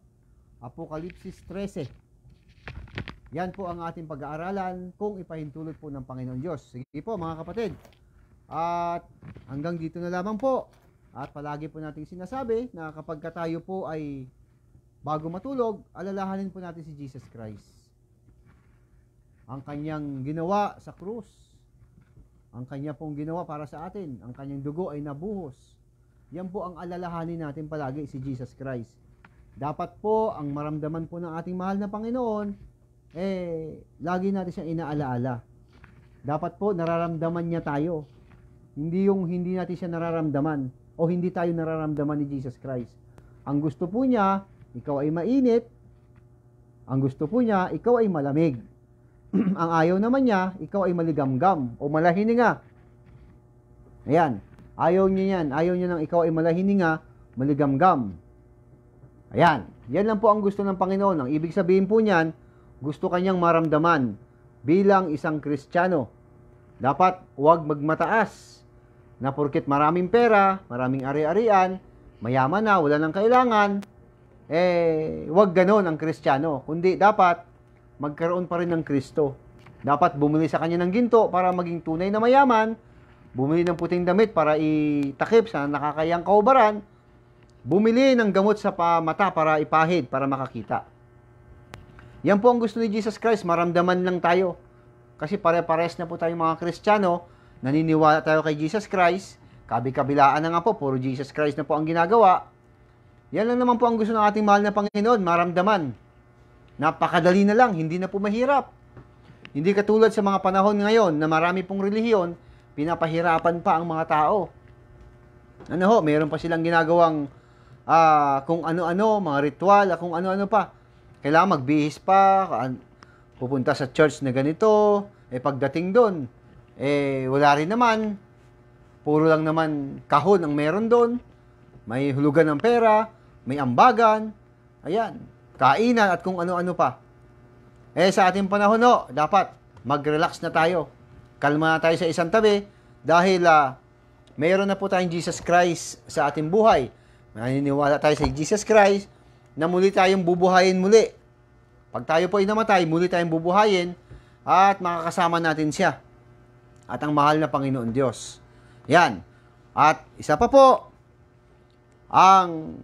Apokalipsis 13. Yan po ang ating pag-aaralan kung ipahintulot po ng Panginoon Diyos. Sige po mga kapatid. At hanggang dito na lamang po. At palagi po nating sinasabi na kapag ka tayo po ay bago matulog, alalahanin po natin si Jesus Christ. Ang kanyang ginawa sa krus, ang kanya pong ginawa para sa atin, ang kanyang dugo ay nabuhos. Yan po ang alalahanin natin palagi si Jesus Christ. Dapat po ang maramdaman po ng ating mahal na Panginoon, eh, lagi natin siyang inaalaala. Dapat po nararamdaman niya tayo. Hindi yung hindi natin siya nararamdaman o hindi tayo nararamdaman ni Jesus Christ. Ang gusto po niya, ikaw ay mainit. Ang gusto po niya, ikaw ay malamig. ang ayaw naman niya, ikaw ay maligamgam o malahininga. Ayan. Ayaw niya yan. Ayaw niya nang ikaw ay malahininga, maligamgam. Ayan. Yan lang po ang gusto ng Panginoon. Ang ibig sabihin po niyan, gusto kanyang maramdaman bilang isang Kristiyano. Dapat huwag magmataas na porket maraming pera, maraming ari-arian, mayaman na, wala nang kailangan, eh, wag ganon ang kristyano. Kundi dapat magkaroon pa rin ng Kristo. Dapat bumili sa kanya ng ginto para maging tunay na mayaman, bumili ng puting damit para itakip sa nakakayang kaubaran, bumili ng gamot sa mata para ipahid, para makakita. Yan po ang gusto ni Jesus Christ, maramdaman lang tayo. Kasi pare-pares na po tayong mga Kristiyano, naniniwala tayo kay Jesus Christ, kabi-kabilaan na nga po, puro Jesus Christ na po ang ginagawa, yan lang naman po ang gusto ng ating mahal na Panginoon, maramdaman. Napakadali na lang, hindi na po mahirap. Hindi katulad sa mga panahon ngayon na marami pong relihiyon, pinapahirapan pa ang mga tao. Ano ho, mayroon pa silang ginagawang uh, kung ano-ano, mga ritual, ah, kung ano-ano pa. Kailangan magbihis pa, pupunta sa church na ganito, eh pagdating doon, eh wala rin naman. Puro lang naman kahon ang meron doon. May hulugan ng pera, may ambagan, ayan, kainan at kung ano-ano pa. Eh sa ating panahon no, dapat mag-relax na tayo. Kalma na tayo sa isang tabi dahil uh, ah, mayroon na po tayong Jesus Christ sa ating buhay. Naniniwala tayo sa Jesus Christ na muli tayong bubuhayin muli. Pag tayo po ay namatay, muli tayong bubuhayin at makakasama natin siya at ang mahal na Panginoon Diyos. Yan. At isa pa po, ang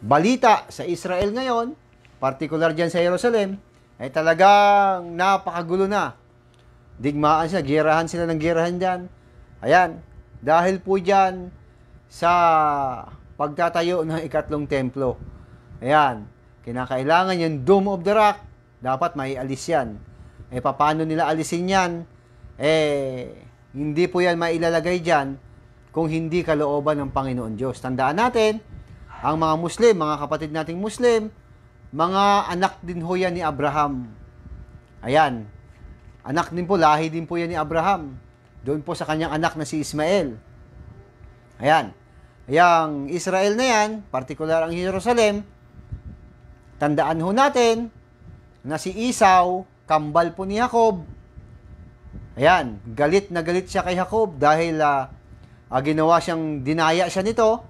balita sa Israel ngayon, particular dyan sa Jerusalem, ay talagang napakagulo na. Digmaan sila, girahan sila ng girahan dyan. Ayan, dahil po dyan sa pagtatayo ng ikatlong templo. Ayan, kinakailangan yung Dome of the Rock, dapat maialis yan. Eh, paano nila alisin yan? eh, hindi po yan mailalagay dyan kung hindi kalooban ng Panginoon Diyos. Tandaan natin, ang mga Muslim, mga kapatid nating Muslim, mga anak din ho yan ni Abraham. Ayan. Anak din po, lahi din po yan ni Abraham. Doon po sa kanyang anak na si Ismael. Ayan. Yang Israel na yan, particular ang Jerusalem, tandaan ho natin na si Isaw, kambal po ni Jacob, Ayan, galit na galit siya kay Jacob dahil uh, uh, ginawa siyang dinaya siya nito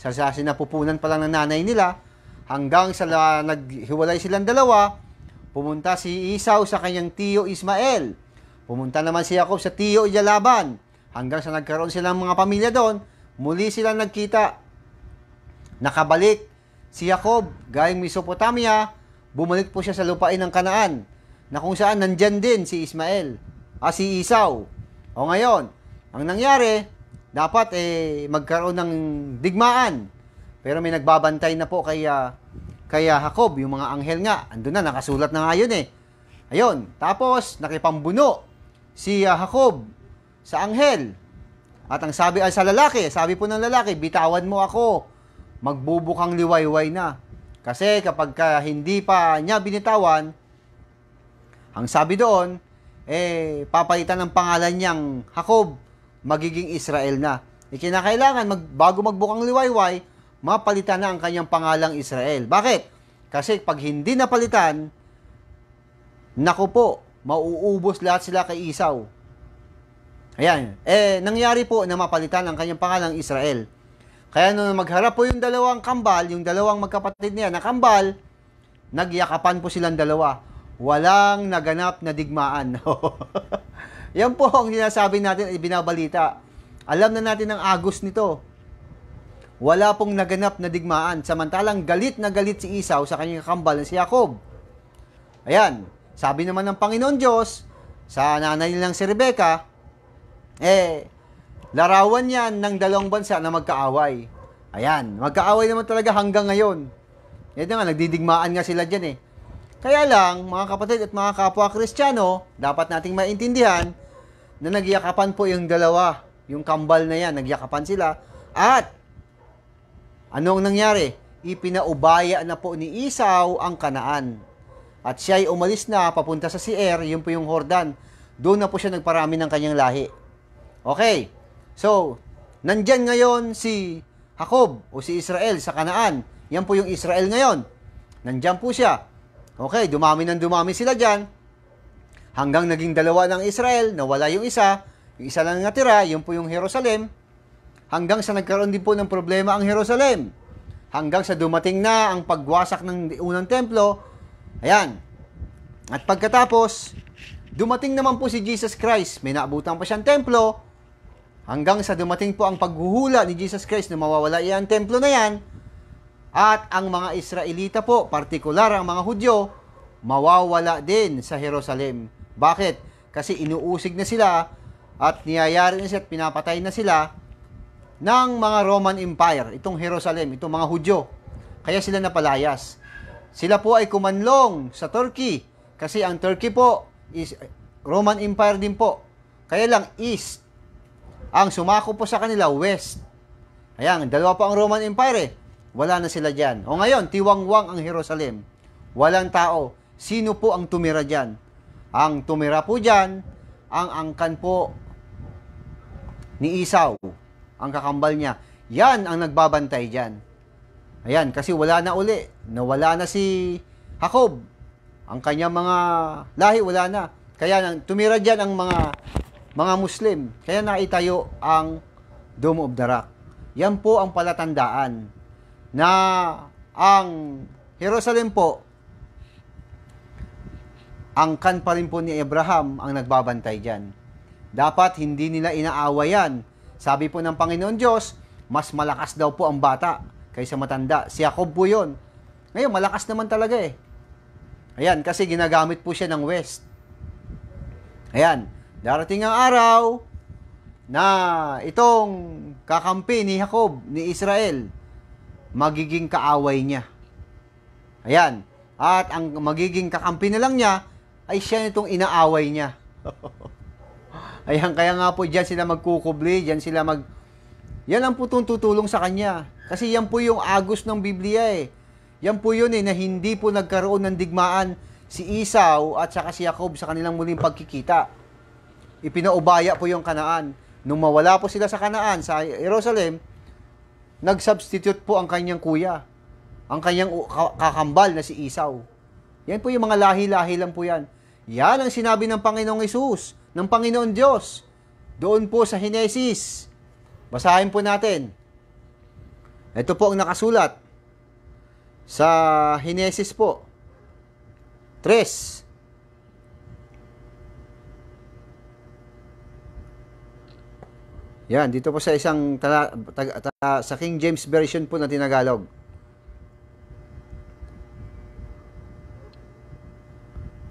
sa, sa sinapupunan pa lang ng nanay nila hanggang sa uh, naghiwalay silang dalawa pumunta si Isaw sa kanyang tiyo Ismael pumunta naman si Jacob sa tiyo Yalaban hanggang sa nagkaroon silang mga pamilya doon muli silang nagkita nakabalik si Jacob galing Mesopotamia bumalik po siya sa lupain ng Kanaan na kung saan nandyan din si Ismael asiisaw. Ah, o ngayon, ang nangyari, dapat eh, magkaroon ng digmaan. Pero may nagbabantay na po kay, uh, kay ah, Jacob, yung mga anghel nga. Andun na, nakasulat na ngayon eh. Ayun, tapos nakipambuno si Jacob sa anghel. At ang sabi ay sa lalaki, sabi po ng lalaki, bitawan mo ako. Magbubukang liwayway na. Kasi kapag ka hindi pa niya binitawan, ang sabi doon, eh, papalitan ng pangalan niyang Jacob, magiging Israel na. Ikinakailangan, mag, bago magbukang liwayway, mapalitan na ang kanyang pangalang Israel. Bakit? Kasi pag hindi napalitan, nako po, mauubos lahat sila kay Isaw. Ayan. Eh, nangyari po na mapalitan ang kanyang pangalang Israel. Kaya nung magharap po yung dalawang kambal, yung dalawang magkapatid niya na kambal, nagyakapan po silang dalawa walang naganap na digmaan. Yan po ang sinasabi natin at binabalita. Alam na natin ang agos nito. Wala pong naganap na digmaan. Samantalang galit na galit si Isaw sa kanyang kambal na si Jacob. Ayan, sabi naman ng Panginoon Diyos sa nanay nilang si Rebecca, eh, larawan yan ng dalawang bansa na magkaaway. Ayan, magkaaway naman talaga hanggang ngayon. Yan nga, nagdidigmaan nga sila dyan eh. Kaya lang, mga kapatid at mga kapwa kristyano, dapat nating maintindihan na nagyakapan po yung dalawa. Yung kambal na yan, nagyakapan sila. At, anong nangyari? Ipinaubaya na po ni Isaw ang kanaan. At siya ay umalis na papunta sa Sier, yun po yung Hordan. Doon na po siya nagparami ng kanyang lahi. Okay, so, nandyan ngayon si Jacob o si Israel sa kanaan. Yan po yung Israel ngayon. Nandyan po siya. Okay, dumami ng dumami sila dyan. Hanggang naging dalawa ng Israel, nawala yung isa, yung isa lang natira, yun po yung Jerusalem. Hanggang sa nagkaroon din po ng problema ang Jerusalem. Hanggang sa dumating na ang pagwasak ng unang templo. Ayan. At pagkatapos, dumating naman po si Jesus Christ. May naabutan pa siyang templo. Hanggang sa dumating po ang paghuhula ni Jesus Christ na mawawala iyan templo na yan at ang mga Israelita po, partikular ang mga Hudyo, mawawala din sa Jerusalem. Bakit? Kasi inuusig na sila at niyayari na sila at pinapatay na sila ng mga Roman Empire, itong Jerusalem, itong mga Hudyo. Kaya sila napalayas. Sila po ay kumanlong sa Turkey kasi ang Turkey po is Roman Empire din po. Kaya lang East. Ang sumako po sa kanila West. Ayan, dalawa po ang Roman Empire eh. Wala na sila dyan. O ngayon, tiwangwang ang Jerusalem. Walang tao. Sino po ang tumira dyan? Ang tumira po dyan, ang angkan po ni Isaw, ang kakambal niya. Yan ang nagbabantay dyan. Ayan, kasi wala na uli. Nawala na si Jacob. Ang kanyang mga lahi, wala na. Kaya nang tumira dyan ang mga mga Muslim. Kaya naitayo ang Dome of the Rock. Yan po ang palatandaan na ang Jerusalem po, ang kan pa rin po ni Abraham ang nagbabantay dyan. Dapat hindi nila inaawa yan. Sabi po ng Panginoon Diyos, mas malakas daw po ang bata kaysa matanda. Si Jacob po yun. Ngayon, malakas naman talaga eh. Ayan, kasi ginagamit po siya ng West. Ayan, darating ang araw na itong kakampi ni Jacob, ni Israel, magiging kaaway niya. Ayan. At ang magiging kakampi na lang niya ay siya nitong inaaway niya. Ayan, kaya nga po diyan sila magkukubli, diyan sila mag... Yan ang putong tutulong sa kanya. Kasi yan po yung agos ng Biblia eh. Yan po yun eh, na hindi po nagkaroon ng digmaan si Isaw at saka si Jacob sa kanilang muling pagkikita. Ipinaubaya po yung kanaan. Nung mawala po sila sa kanaan, sa Jerusalem, nag-substitute po ang kanyang kuya, ang kanyang kakambal na si Isaw. Yan po yung mga lahi-lahi lang po yan. Yan ang sinabi ng Panginoong Isus, ng Panginoon Diyos. Doon po sa Hinesis. Basahin po natin. Ito po ang nakasulat sa Hinesis po. 3. Yan, dito po sa isang tala, ta, ta, sa King James Version po na tinagalog.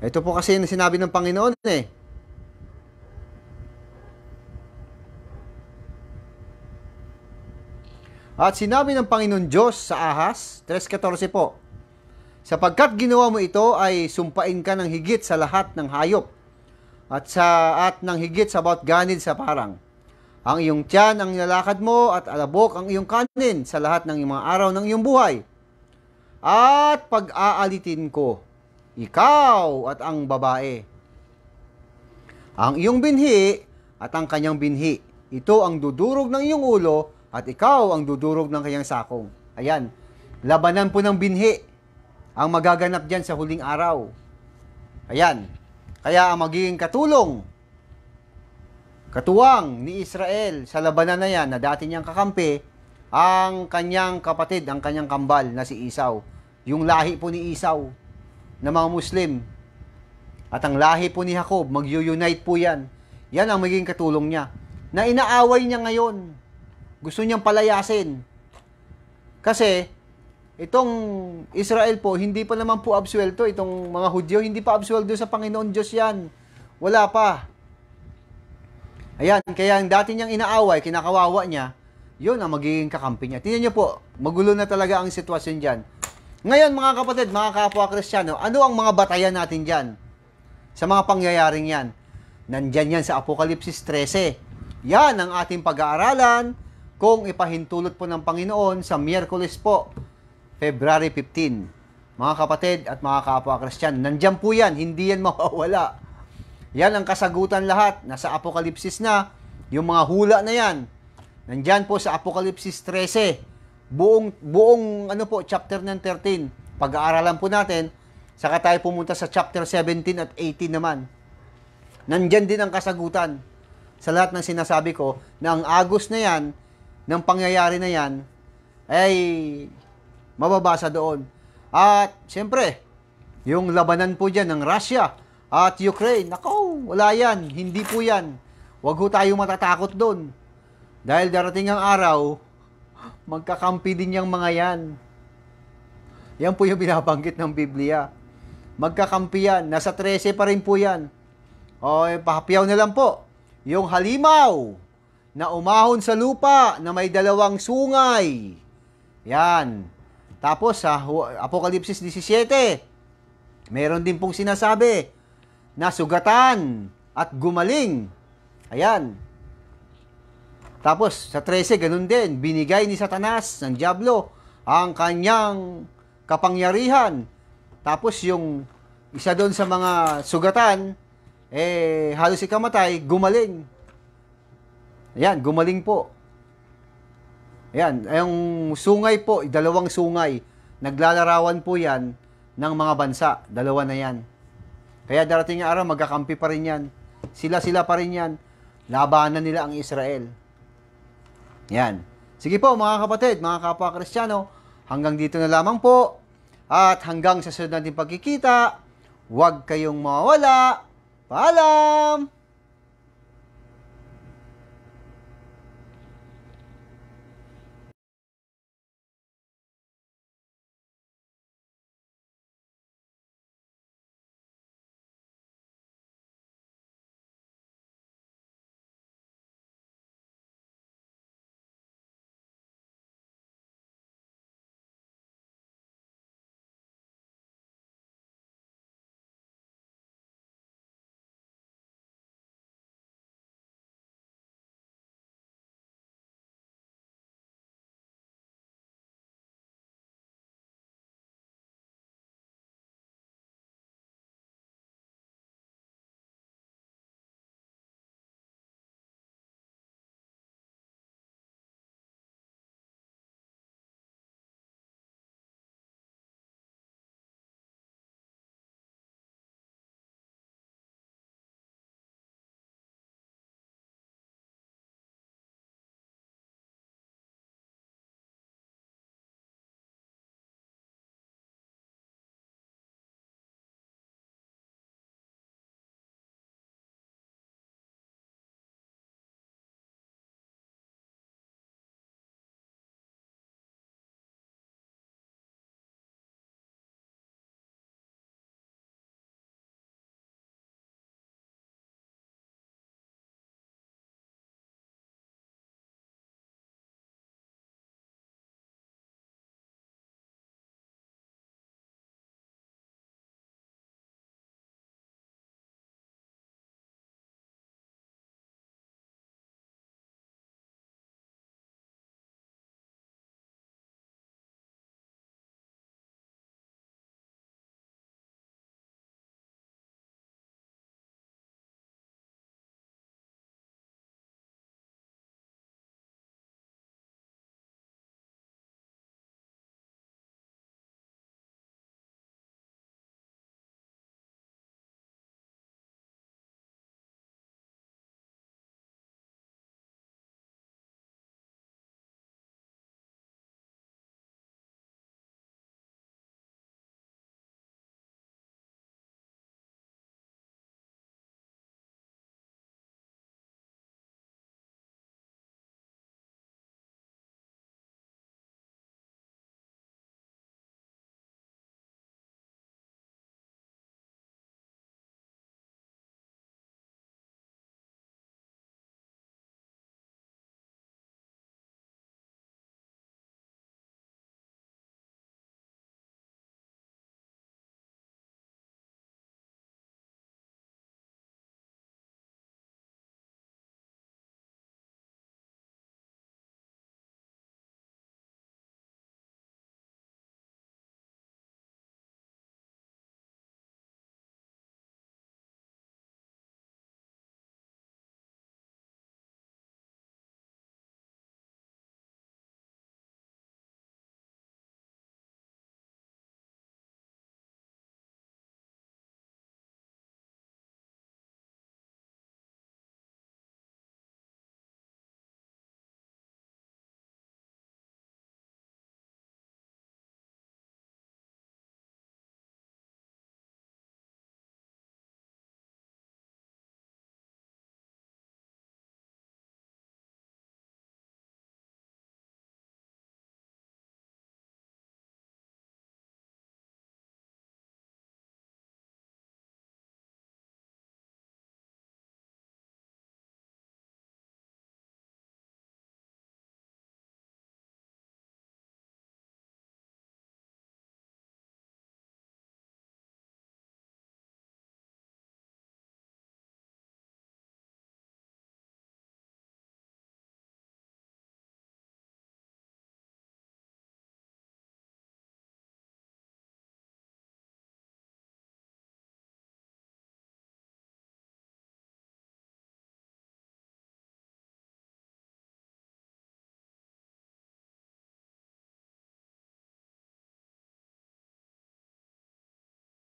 Ito po kasi yung sinabi ng Panginoon eh. At sinabi ng Panginoon Diyos sa Ahas, 3.14 po, Sapagkat ginawa mo ito ay sumpain ka ng higit sa lahat ng hayop at sa at ng higit sa about ganid sa parang ang iyong tiyan ang nilalakad mo at alabok ang iyong kanin sa lahat ng iyong mga araw ng iyong buhay. At pag-aalitin ko, ikaw at ang babae. Ang iyong binhi at ang kanyang binhi. Ito ang dudurog ng iyong ulo at ikaw ang dudurog ng kanyang sakong. Ayan, labanan po ng binhi ang magaganap dyan sa huling araw. Ayan, kaya ang magiging katulong Katuwang ni Israel sa labanan na yan na dati niyang kakampi, ang kanyang kapatid, ang kanyang kambal na si Isaw. Yung lahi po ni Isaw na mga Muslim. At ang lahi po ni Jacob, mag-unite po yan. Yan ang magiging katulong niya. Na inaaway niya ngayon. Gusto niyang palayasin. Kasi, itong Israel po, hindi pa naman po absuelto. Itong mga Hudyo, hindi pa absuelto sa Panginoon Diyos yan. Wala pa. Ayan, kaya ang dati niyang inaaway, kinakawawa niya, yun ang magiging kakampi niya. Tingnan niyo po, magulo na talaga ang sitwasyon dyan. Ngayon mga kapatid, mga kapwa kristyano, ano ang mga batayan natin dyan? Sa mga pangyayaring yan. Nandyan yan sa Apokalipsis 13. Yan ang ating pag-aaralan kung ipahintulot po ng Panginoon sa Miyerkules po, February 15. Mga kapatid at mga kapwa kristyano, nandyan po yan, hindi yan mawawala. Yan ang kasagutan lahat. Nasa Apokalipsis na. Yung mga hula na yan. Nandyan po sa Apokalipsis 13. Buong, buong ano po, chapter ng 13. Pag-aaralan po natin. Saka tayo pumunta sa chapter 17 at 18 naman. Nandyan din ang kasagutan sa lahat ng sinasabi ko na ang agos na yan, ng pangyayari na yan, ay mababasa doon. At siyempre, yung labanan po dyan ng Russia at Ukraine, nako, wala yan, hindi po yan. Huwag ho tayo matatakot doon. Dahil darating ang araw, magkakampi din yung mga yan. Yan po yung binabanggit ng Biblia. Magkakampi yan. Nasa 13 pa rin po yan. O, eh, pahapyaw na lang po. Yung halimaw na umahon sa lupa na may dalawang sungay. Yan. Tapos sa Apokalipsis 17, meron din pong sinasabi nasugatan at gumaling. Ayan. Tapos sa 13, ganun din, binigay ni Satanas ng Diablo ang kanyang kapangyarihan. Tapos yung isa doon sa mga sugatan, eh halos ikamatay, gumaling. Ayan, gumaling po. Ayan, yung sungay po, dalawang sungay. Naglalarawan po yan ng mga bansa. Dalawa na yan. Kaya darating ang araw, magkakampi pa rin yan. Sila-sila pa rin yan. Labanan nila ang Israel. Yan. Sige po mga kapatid, mga kapwa kristyano, hanggang dito na lamang po. At hanggang sa sunod natin pagkikita, huwag kayong mawala. Paalam!